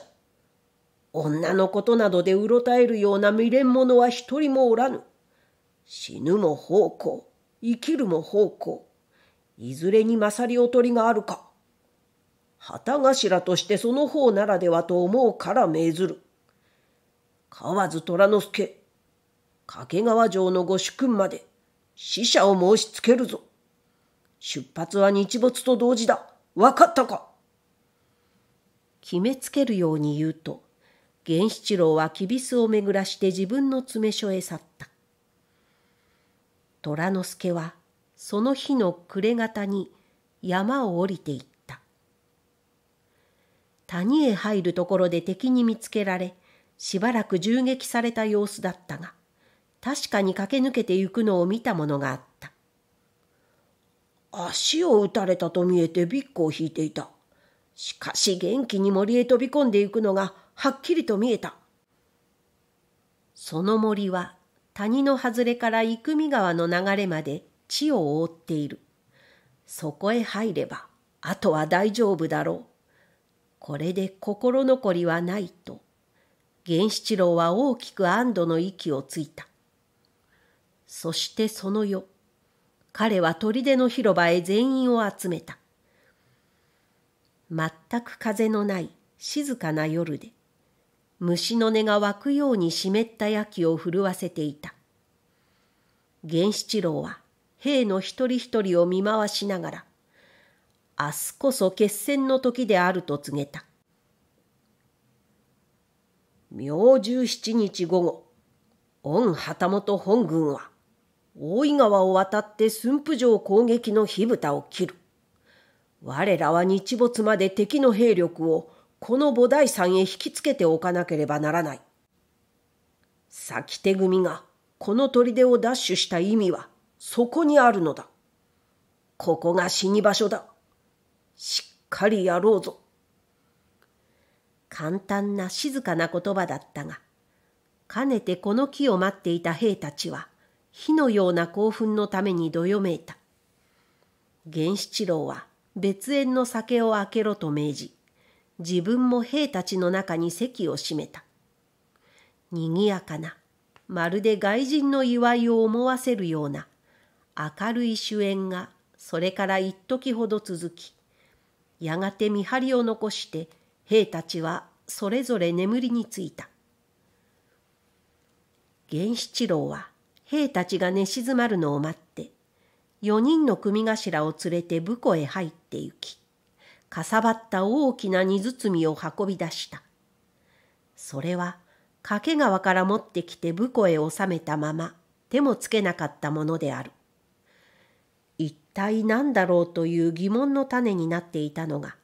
女のことなどでうろたえるような未練者は一人もおらぬ。死ぬも奉公、生きるも奉公、いずれに勝り劣りがあるか。旗頭としてその方ならではと思うから命ずる。河津虎之助、掛川城のご主君まで死者を申しつけるぞ。出発は日没と同時だ。分かったか決めつけるように言うと、源七郎はきびすを巡らして自分の詰め所へ去った。虎之助はその日の暮れ方に山を降りていた。谷へ入るところで敵に見つけられ、しばらく銃撃された様子だったが、確かに駆け抜けて行くのを見たものがあった。足を打たれたと見えてビッグを引いていた。しかし元気に森へ飛び込んでいくのがはっきりと見えた。その森は谷の外れから生見川の流れまで地を覆っている。そこへ入れば、あとは大丈夫だろう。これで心残りはないと源七郎は大きく安堵の息をついたそしてその夜彼は砦の広場へ全員を集めた全く風のない静かな夜で虫の音が湧くように湿った焼きを震わせていた源七郎は兵の一人一人を見回しながら明日こそ決戦の時であると告げた。明十七日午後、御旗本本軍は、大井川を渡って駿府城攻撃の火蓋を切る。我らは日没まで敵の兵力をこの菩提山へ引きつけておかなければならない。先手組がこの砦を奪取した意味はそこにあるのだ。ここが死に場所だ。しっかりやろうぞ。簡単な静かな言葉だったが、かねてこの木を待っていた兵たちは、火のような興奮のためにどよめいた。源七郎は別園の酒を開けろと命じ、自分も兵たちの中に席を占めた。賑やかな、まるで外人の祝いを思わせるような、明るい主演がそれから一時ほど続き、やがて見張りを残して兵たちはそれぞれ眠りについた源七郎は兵たちが寝静まるのを待って4人の組頭を連れて武庫へ入って行きかさばった大きな荷包みを運び出したそれは掛川から持ってきて武庫へ納めたまま手もつけなかったものである体何だろうという疑問の種になっていたのが、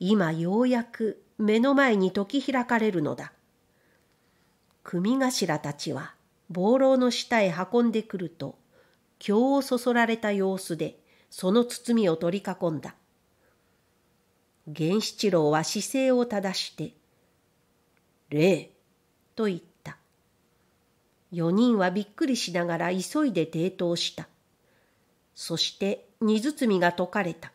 今ようやく目の前に解き開かれるのだ。組頭たちは暴楼の下へ運んでくると、興をそそられた様子で、その包みを取り囲んだ。源七郎は姿勢を正して、礼と言った。四人はびっくりしながら急いで抵当した。そして荷包みが解かれた。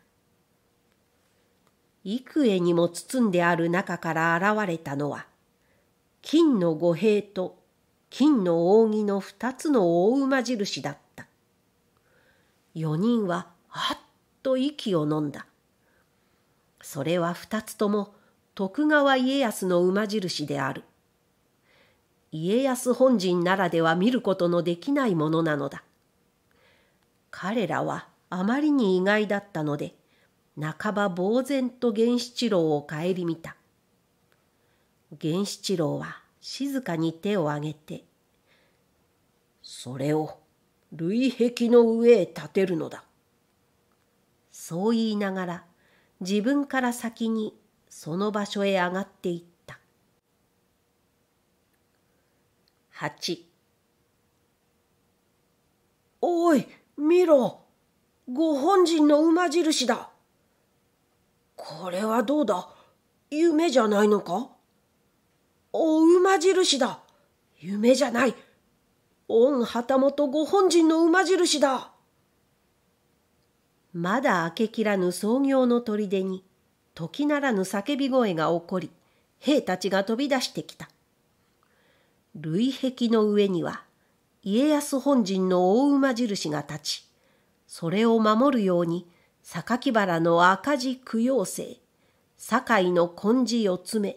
幾重にも包んである中から現れたのは、金の御幣と金の扇の二つの大馬印だった。四人は、はっと息をのんだ。それは二つとも徳川家康の馬印である。家康本陣ならでは見ることのできないものなのだ。彼らはあまりに意外だったので半ば呆然と源七郎を顧みた源七郎は静かに手を挙げて「それを類壁の上へ建てるのだ」そう言いながら自分から先にその場所へ上がっていった8おい見ろご本人の馬印だこれはどうだ夢じゃないのかお馬印だ夢じゃない御旗本ご本人の馬印だまだ明けきらぬ創業の砦に時ならぬ叫び声が起こり兵たちが飛び出してきた。類壁の上には家康本陣の大馬印が立ち、それを守るように、榊原の赤字供養生、堺の根治四つ目、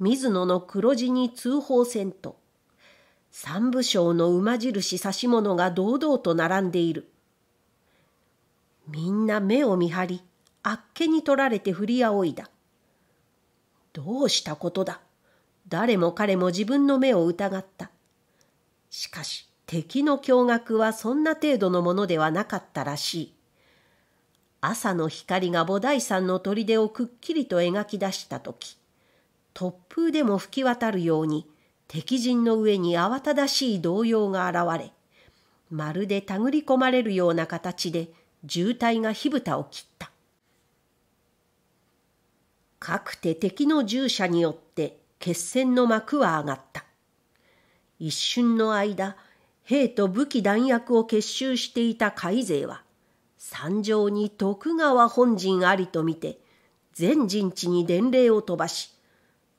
水野の黒字に通報せんと、三部将の馬印差し物が堂々と並んでいる。みんな目を見張り、あっけに取られて振りあおいだ。どうしたことだ。誰も彼も自分の目を疑った。しかし敵の驚愕はそんな程度のものではなかったらしい朝の光が菩提山の砦をくっきりと描き出した時突風でも吹き渡るように敵陣の上に慌ただしい動揺が現れまるで手繰り込まれるような形で渋滞が火蓋を切ったかくて敵の従者によって決戦の幕は上がった一瞬の間兵と武器弾薬を結集していた海勢は山上に徳川本陣ありと見て全陣地に伝令を飛ばし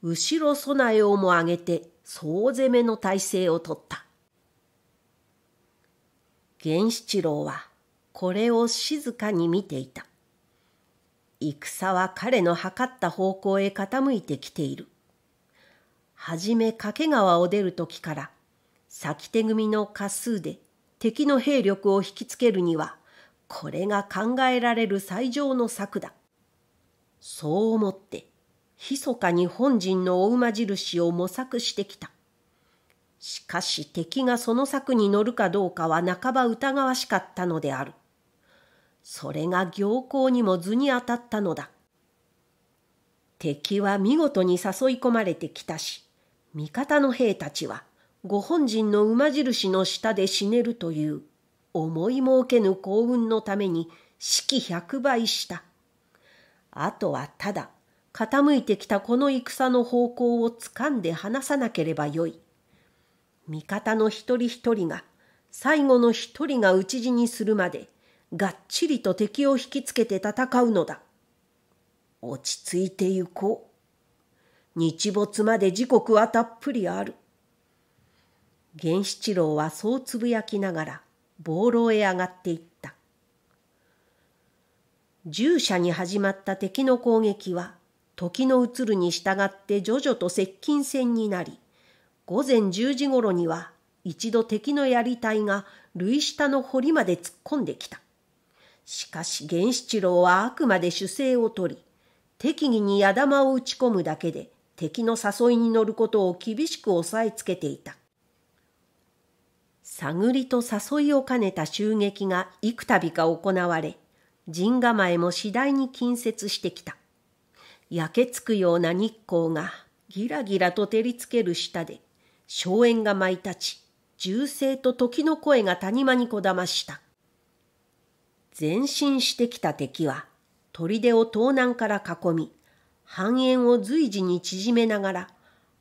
後ろ備えをも上げて総攻めの体制をとった源七郎はこれを静かに見ていた戦は彼の測った方向へ傾いてきているはじめ掛川を出る時から先手組の過数で敵の兵力を引きつけるにはこれが考えられる最上の策だ。そう思って密かに本陣のお馬印を模索してきた。しかし敵がその策に乗るかどうかは半ば疑わしかったのである。それが行幸にも図に当たったのだ。敵は見事に誘い込まれてきたし、味方の兵たちは、ご本陣の馬印の下で死ねるという、思いもうけぬ幸運のために、士気百倍した。あとはただ、傾いてきたこの戦の方向をつかんで離さなければよい。味方の一人一人が、最後の一人が討ち死にするまで、がっちりと敵を引きつけて戦うのだ。落ち着いてゆこう。日没まで時刻はたっぷりある。源七郎はそうつぶやきながら、暴楼へ上がっていった。従者に始まった敵の攻撃は、時の移るに従って徐々と接近戦になり、午前10時頃には一度敵のやり隊が類下の堀まで突っ込んできた。しかし源七郎はあくまで守勢を取り、適宜に矢玉を打ち込むだけで、敵の誘いに乗ることを厳しく押さえつけていた。探りと誘いを兼ねた襲撃が幾度か行われ、陣構えも次第に近接してきた。焼けつくような日光がギラギラと照りつける下で、荘園が舞い立ち、銃声と時の声が谷間にこだました。前進してきた敵は、砦を東南から囲み、半円を随時に縮めながら、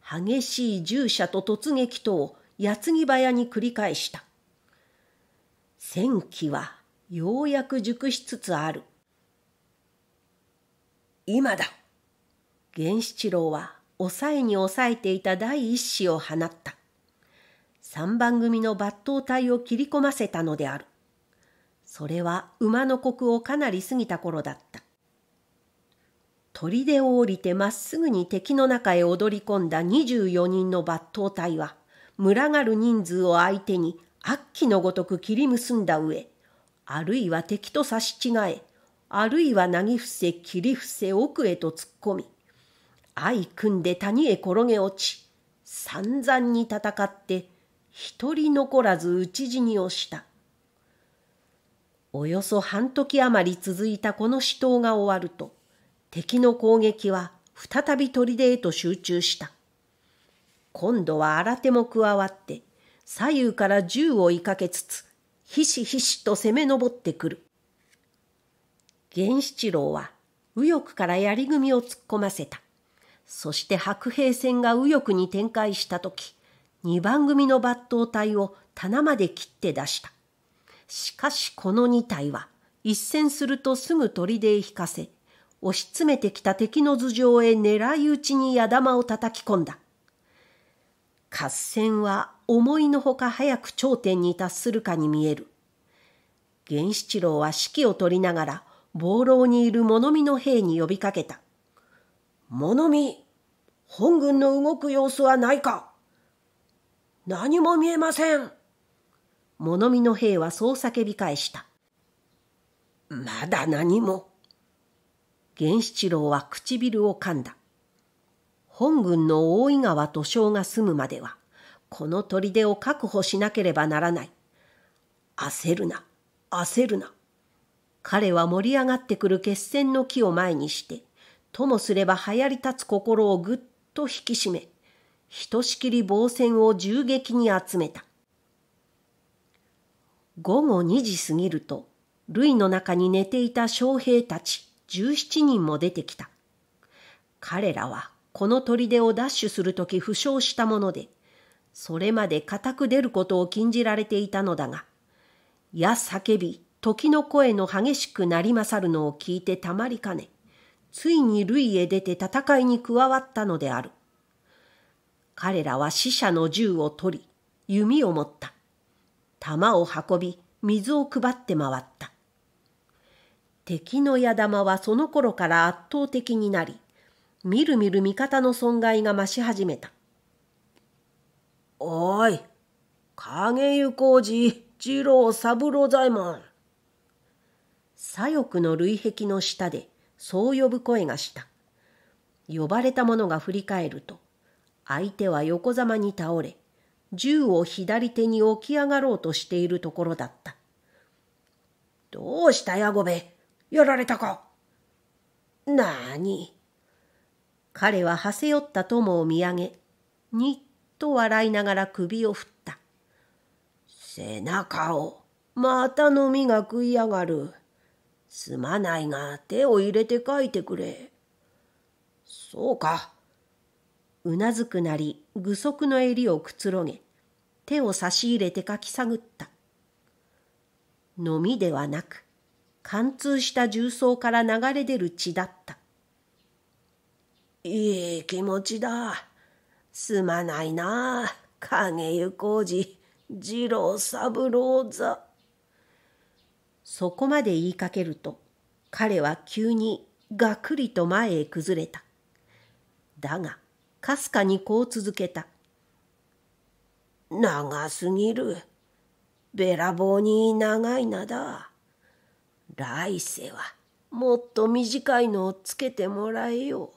激しい従者と突撃とを矢継ぎ早に繰り返した。戦機はようやく熟しつつある。今だ源七郎は抑えに抑えていた第一子を放った。三番組の抜刀隊を切り込ませたのである。それは馬の国をかなり過ぎた頃だった。砦を降りてまっすぐに敵の中へ踊り込んだ24人の抜刀隊は、群がる人数を相手に悪鬼のごとく切り結んだ上、あるいは敵と差し違え、あるいはなぎ伏せ切り伏せ奥へと突っ込み、相組んで谷へ転げ落ち、散々に戦って一人残らず討ち死にをした。およそ半時余り続いたこの死闘が終わると、敵の攻撃は再び砦へと集中した。今度は新手も加わって、左右から銃を追いかけつつ、ひしひしと攻め上ってくる。源七郎は右翼から槍組を突っ込ませた。そして白兵戦が右翼に展開した時、二番組の抜刀隊を棚まで切って出した。しかしこの二体は、一戦するとすぐ砦へ引かせ、押し詰めてきた敵の頭上へ狙い撃ちに矢玉を叩き込んだ。合戦は思いのほか早く頂点に達するかに見える。源七郎は指揮を取りながら、暴浪にいる物見の兵に呼びかけた。物見、本軍の動く様子はないか何も見えません。物見の兵はそう叫び返した。まだ何も。源七郎は唇を噛んだ。本軍の大井川塗章が住むまでは、この砦を確保しなければならない。焦るな、焦るな。彼は盛り上がってくる決戦の木を前にして、ともすれば流行り立つ心をぐっと引き締め、ひとしきり防戦を銃撃に集めた。午後2時過ぎると、類の中に寝ていた将兵たち、17人も出てきた。彼らはこの砦を奪取するとき負傷したもので、それまで固く出ることを禁じられていたのだが、や叫び、時の声の激しくなりまさるのを聞いてたまりかね、ついに類へ出て戦いに加わったのである。彼らは死者の銃を取り、弓を持った。弾を運び、水を配って回った。敵の矢玉はその頃から圧倒的になり、みるみる味方の損害が増し始めた。おい、影湯工事、二郎三郎左衛門。左翼の累壁の下で、そう呼ぶ声がした。呼ばれた者が振り返ると、相手は横ざまに倒れ、銃を左手に起き上がろうとしているところだった。どうしたやごべやられたかなに。彼ははせよった友を見上げ、にっと笑いながら首を振った。背中を、また飲みが食いやがる。すまないが手を入れて書いてくれ。そうか。うなずくなり、具足の襟をくつろげ、手を差し入れて書き探った。のみではなく、貫通した重曹から流れ出る血だった。いい気持ちだ。すまないな。影ゆこうじ、二郎三郎座。そこまで言いかけると、彼は急にがくりと前へ崩れた。だが、かすかにこう続けた。長すぎる。べらぼうに長い名だ。来世はもっと短いのをつけてもらえよう。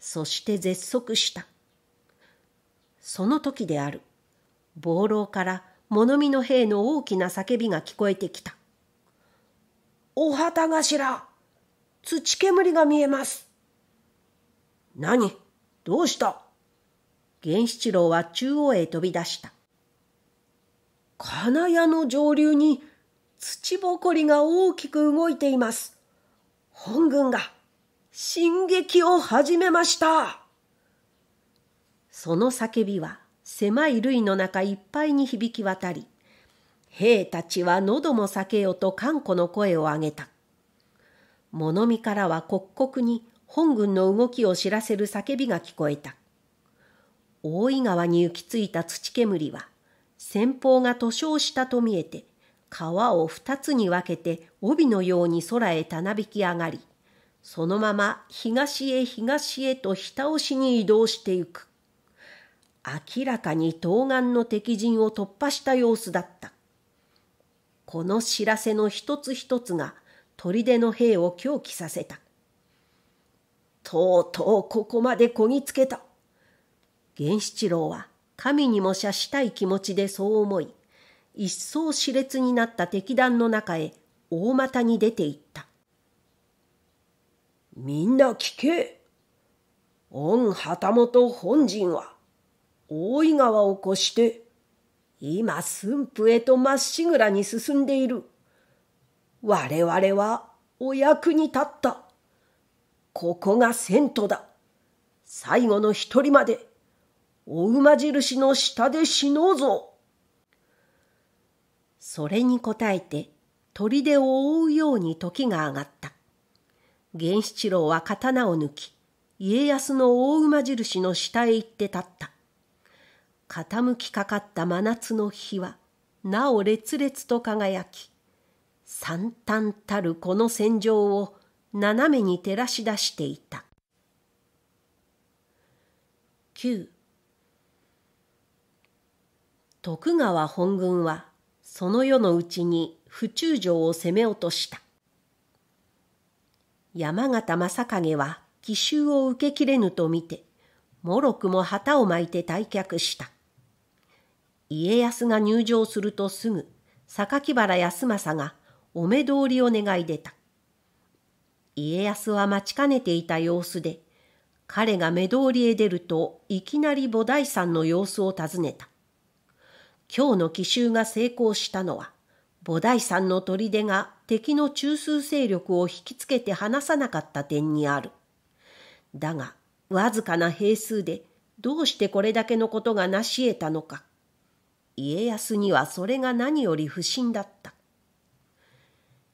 そして絶足した。その時である。暴浪から物見の兵の大きな叫びが聞こえてきた。お旗頭土煙が見えます。何どうした源七郎は中央へ飛び出した。金谷の上流に土ぼこりが大きく動いています。本軍が進撃を始めました。その叫びは狭い類の中いっぱいに響き渡り、兵たちは喉も避けよと頑固の声を上げた。物見からは刻々に本軍の動きを知らせる叫びが聞こえた。大井川に行き着いた土煙は、先方が塗装したと見えて、川を二つに分けて帯のように空へたなびき上がり、そのまま東へ東へとひた押しに移動してゆく。明らかに東岸の敵陣を突破した様子だった。この知らせの一つ一つが砦の兵を狂気させた。とうとうここまでこぎつけた。源七郎は神にも射したい気持ちでそう思い、一層熾烈になった敵団の中へ大股に出ていった。みんな聞け。御旗本本陣は、大井川を越して、今駿府へとまっしぐらに進んでいる。我々はお役に立った。ここが銭湯だ。最後の一人まで、お馬印の下で死のうぞ。それに応えて砦を覆うように時が上がった。源七郎は刀を抜き、家康の大馬印の下へ行って立った。傾きかかった真夏の日は、なお烈烈と輝き、惨憺たるこの戦場を斜めに照らし出していた。9徳川本軍はその夜のうちに府中城を攻め落とした。山形正景は奇襲を受けきれぬと見て、もろくも旗を巻いて退却した。家康が入城するとすぐ、榊原康政がお目通りを願い出た。家康は待ちかねていた様子で、彼が目通りへ出るといきなり菩提山の様子を尋ねた。今日の奇襲が成功したのは、菩提山の砦が敵の中枢勢力を引きつけて離さなかった点にある。だが、わずかな兵数でどうしてこれだけのことが成し得たのか。家康にはそれが何より不審だった。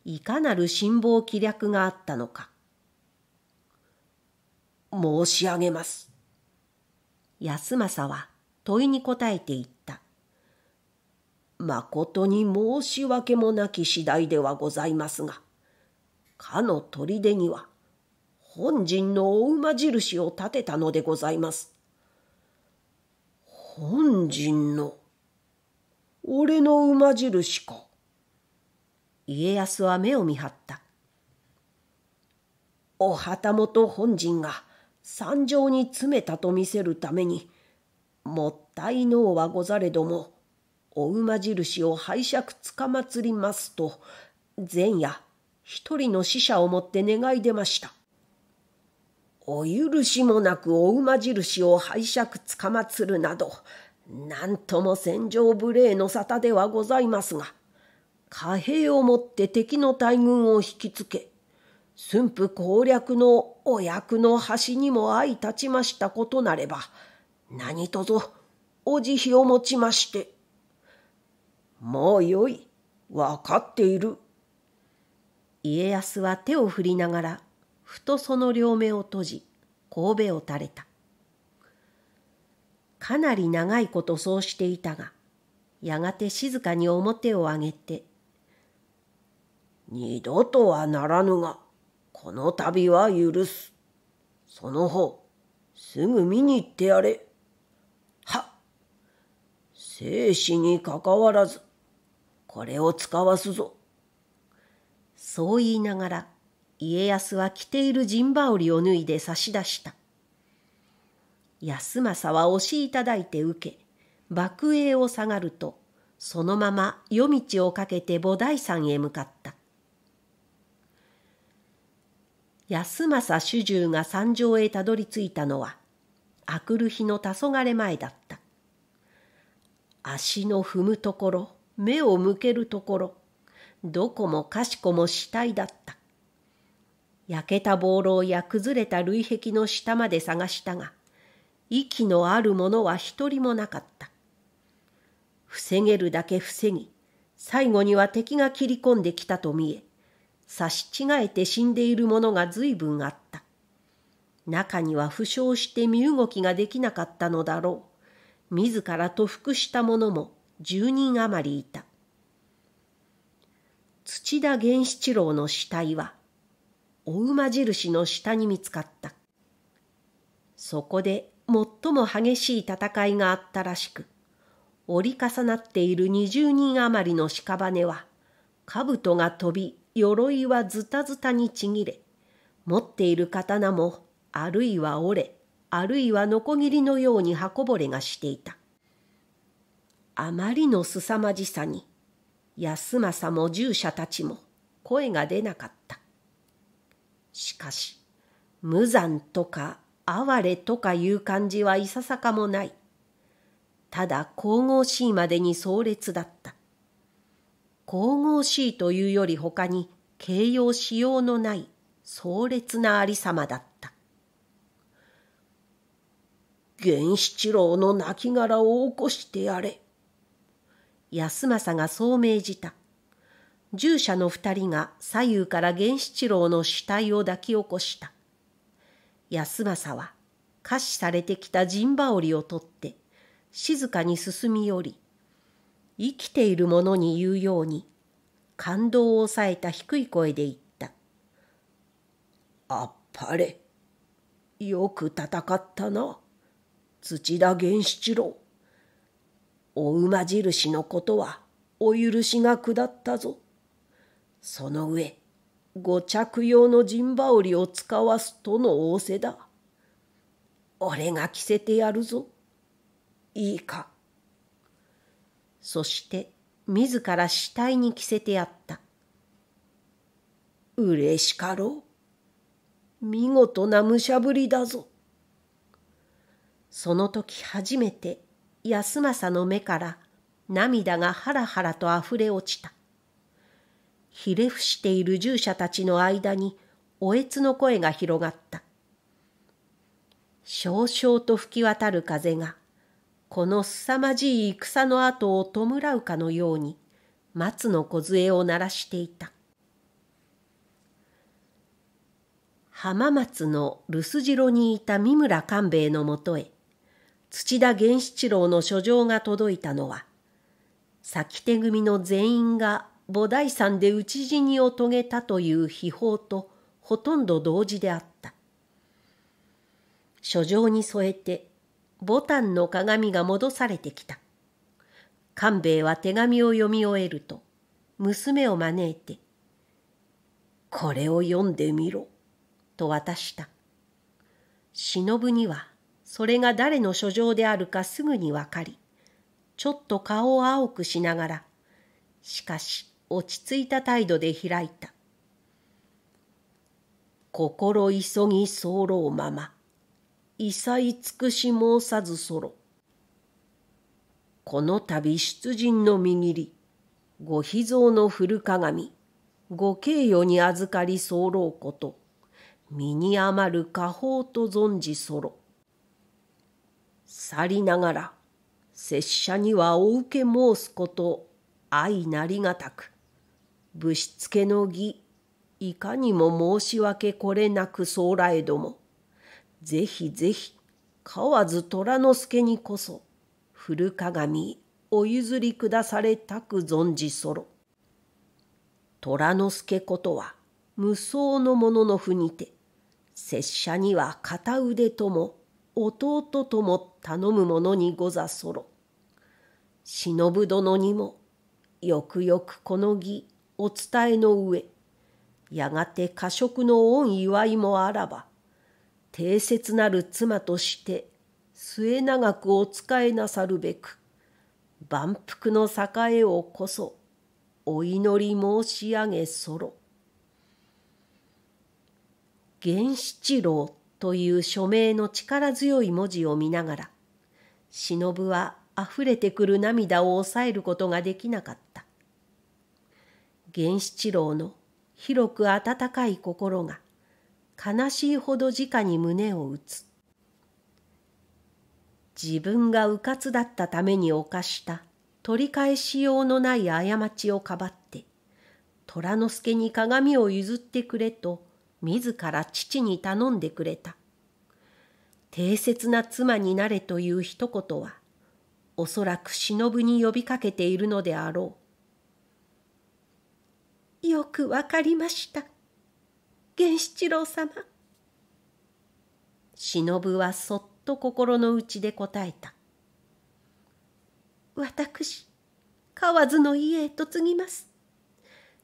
いかなる辛抱気略があったのか。申し上げます。安政は問いに答えていた。まことに申し訳もなき次第ではございますが、かの砦には、本陣のお馬印を立てたのでございます。本陣の、俺の馬印か。家康は目を見張った。お旗本本陣が山上に詰めたと見せるために、もったいのうはござれども、お馬印を拝借つかまつりますと、前夜、一人の使者をもって願い出ました。お許しもなくお馬印を拝借つかまつるなど、何とも戦場無礼の沙汰ではございますが、貨幣をもって敵の大軍を引きつけ、駿府攻略のお役の端にも相立ちましたことなれば、何とぞお慈悲を持ちまして。もうよい。わかっている。家康は手を振りながら、ふとその両目を閉じ、神戸を垂れた。かなり長いことそうしていたが、やがて静かに表を上げて、二度とはならぬが、この度は許す。その方、すぐ見に行ってやれ。はっ。生死にかかわらず、これを使わすぞ。そう言いながら家康は着ている陣羽織を脱いで差し出した。安政は押しいただいて受け、幕営を下がると、そのまま夜道をかけて菩提山へ向かった。安政主従が山上へたどり着いたのは、あくる日の黄昏前だった。足の踏むところ、目を向けるところ、どこもかしこも死体だった。焼けた暴楼や崩れた累壁の下まで探したが、息のあるものは一人もなかった。防げるだけ防ぎ、最後には敵が切り込んできたと見え、刺し違えて死んでいるものが随分あった。中には負傷して身動きができなかったのだろう。自らと服した者も10人余りいた。土田源七郎の死体は、お馬印の下に見つかった。そこで最も激しい戦いがあったらしく、折り重なっている20人余りの屍は、兜が飛び、鎧はズタズタにちぎれ、持っている刀も、あるいは折れ、あるいはノコギリのように刃こぼれがしていた。あまりの凄まじさに、安政も従者たちも声が出なかった。しかし、無残とか哀れとかいう感じはいささかもない。ただ神々しいまでに壮烈だった。神々しいというより他に形容しようのない壮烈なありさまだった。源七郎の亡骸を起こしてやれ。安政がそう命じた。従者の二人が左右から源七郎の死体を抱き起こした。安政は、下死されてきた陣羽織を取って、静かに進み寄り、生きている者に言うように、感動を抑えた低い声で言った。あっぱれ。よく戦ったな。土田源七郎。お馬印のことはお許しが下ったぞ。その上、ご着用の陣羽織を使わすとの仰せだ。俺が着せてやるぞ。いいか。そして、自ら死体に着せてやった。うれしかろう。見事な武者ぶりだぞ。その時初めて安政の目から涙がハラハラと溢れ落ちた。ひれ伏している従者たちの間におえつの声が広がった。少々と吹き渡る風が、この凄まじい戦の跡を弔うかのように、松の梢を鳴らしていた。浜松の留守城にいた三村官兵衛のもとへ、土田源七郎の書状が届いたのは、先手組の全員が菩提山で討ち死にを遂げたという秘宝とほとんど同時であった。書状に添えて、ボタンの鏡が戻されてきた。官兵衛は手紙を読み終えると、娘を招いて、これを読んでみろ、と渡した。忍にはそれが誰の書状であるかすぐにわかり、ちょっと顔を青くしながら、しかし落ち着いた態度で開いた。心急ぎ候まま、異彩尽くし申さずそろ。この度出陣の右り、ご秘蔵の古鏡、ご敬与に預かり候こと、身に余る家宝と存じそろ。去りながら拙者にはお受け申すこと相なりがたくぶしつけの儀いかにも申し訳これなくそうらえどもぜひぜひ河津虎之助にこそ古鏡お譲りくだされたく存じそろ虎之助ことは無双の者のふにて拙者には片腕とも弟とも頼むものにござそろ。忍ぶ殿にもよくよくこの儀お伝えの上やがて過食の御祝いもあらば定説なる妻として末永くお仕えなさるべく万福の栄をこそお祈り申し上げそろ。源七郎という署名の力強い文字を見ながら忍は溢れてくる涙を抑えることができなかった。源七郎の広く温かい心が悲しいほど直に胸を打つ。自分がうかつだったために犯した取り返しようのない過ちをかばって、虎之助に鏡を譲ってくれと自ら父に頼んでくれた。定切な妻になれという一言は、おそらく忍に呼びかけているのであろう。よくわかりました。源七郎様。忍はそっと心の内で答えた。私、河津の家へ嫁ぎます。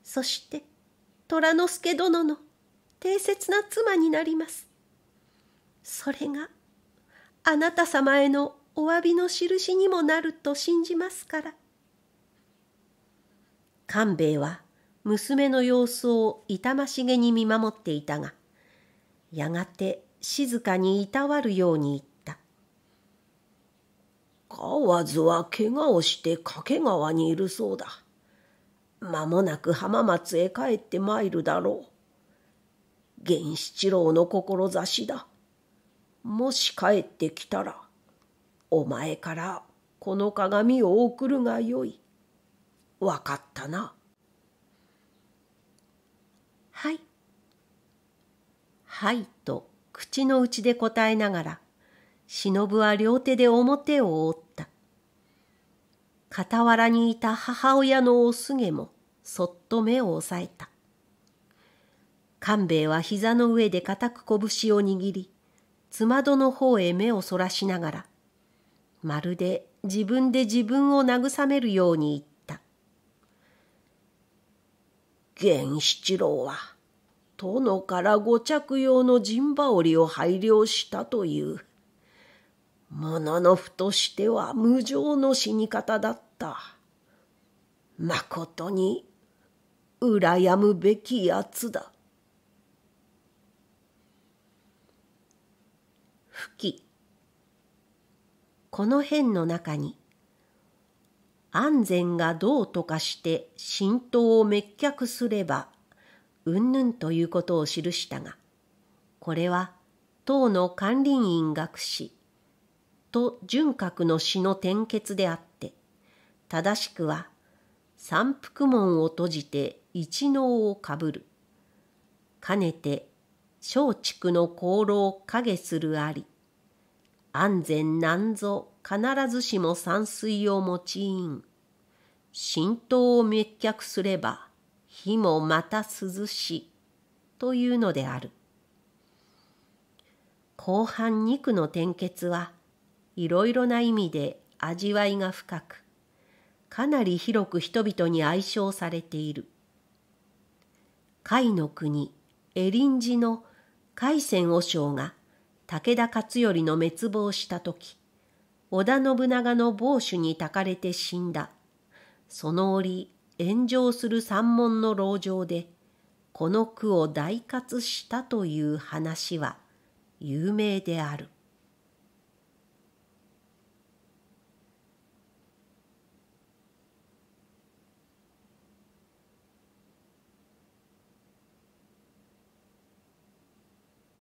そして、虎之助殿の定切な妻になります。それがあなた様へのお詫びのしるしにもなると信じますから。官兵衛は娘の様子を痛ましげに見守っていたが、やがて静かにいたわるように言った。河津は怪我をして掛川にいるそうだ。間もなく浜松へ帰って参るだろう。源七郎の志だ。もし帰ってきたらお前からこの鏡を送るがよい。分かったな。はい。はいと口の内で答えながら、忍は両手で表を覆った。傍らにいた母親のおすげもそっと目を押さえた。勘兵衛は膝の上で固く拳を握り、妻戸の方へ目をそらしながら、まるで自分で自分を慰めるように言った。源七郎は、殿からご着用の陣羽織を拝領したという、もののふとしては無情の死に方だった。まことに、羨むべきやつだ。吹きこの辺の中に安全がどうとかして浸透を滅却すればうんぬんということを記したがこれは党の管理院学士と純格の詩の転結であって正しくは三福門を閉じて一能をかぶるかねて松竹の功労を影するあり安全なんぞ必ずしも山水を用いん。浸透を滅却すれば火もまた涼しというのである。後半肉句の点結はいろいろな意味で味わいが深く、かなり広く人々に愛称されている。海の国、エリンジの海鮮和尚が武田勝頼の滅亡した時、織田信長の帽主にたかれて死んだ。その折、炎上する山門の牢城で、この句を大喝したという話は有名である。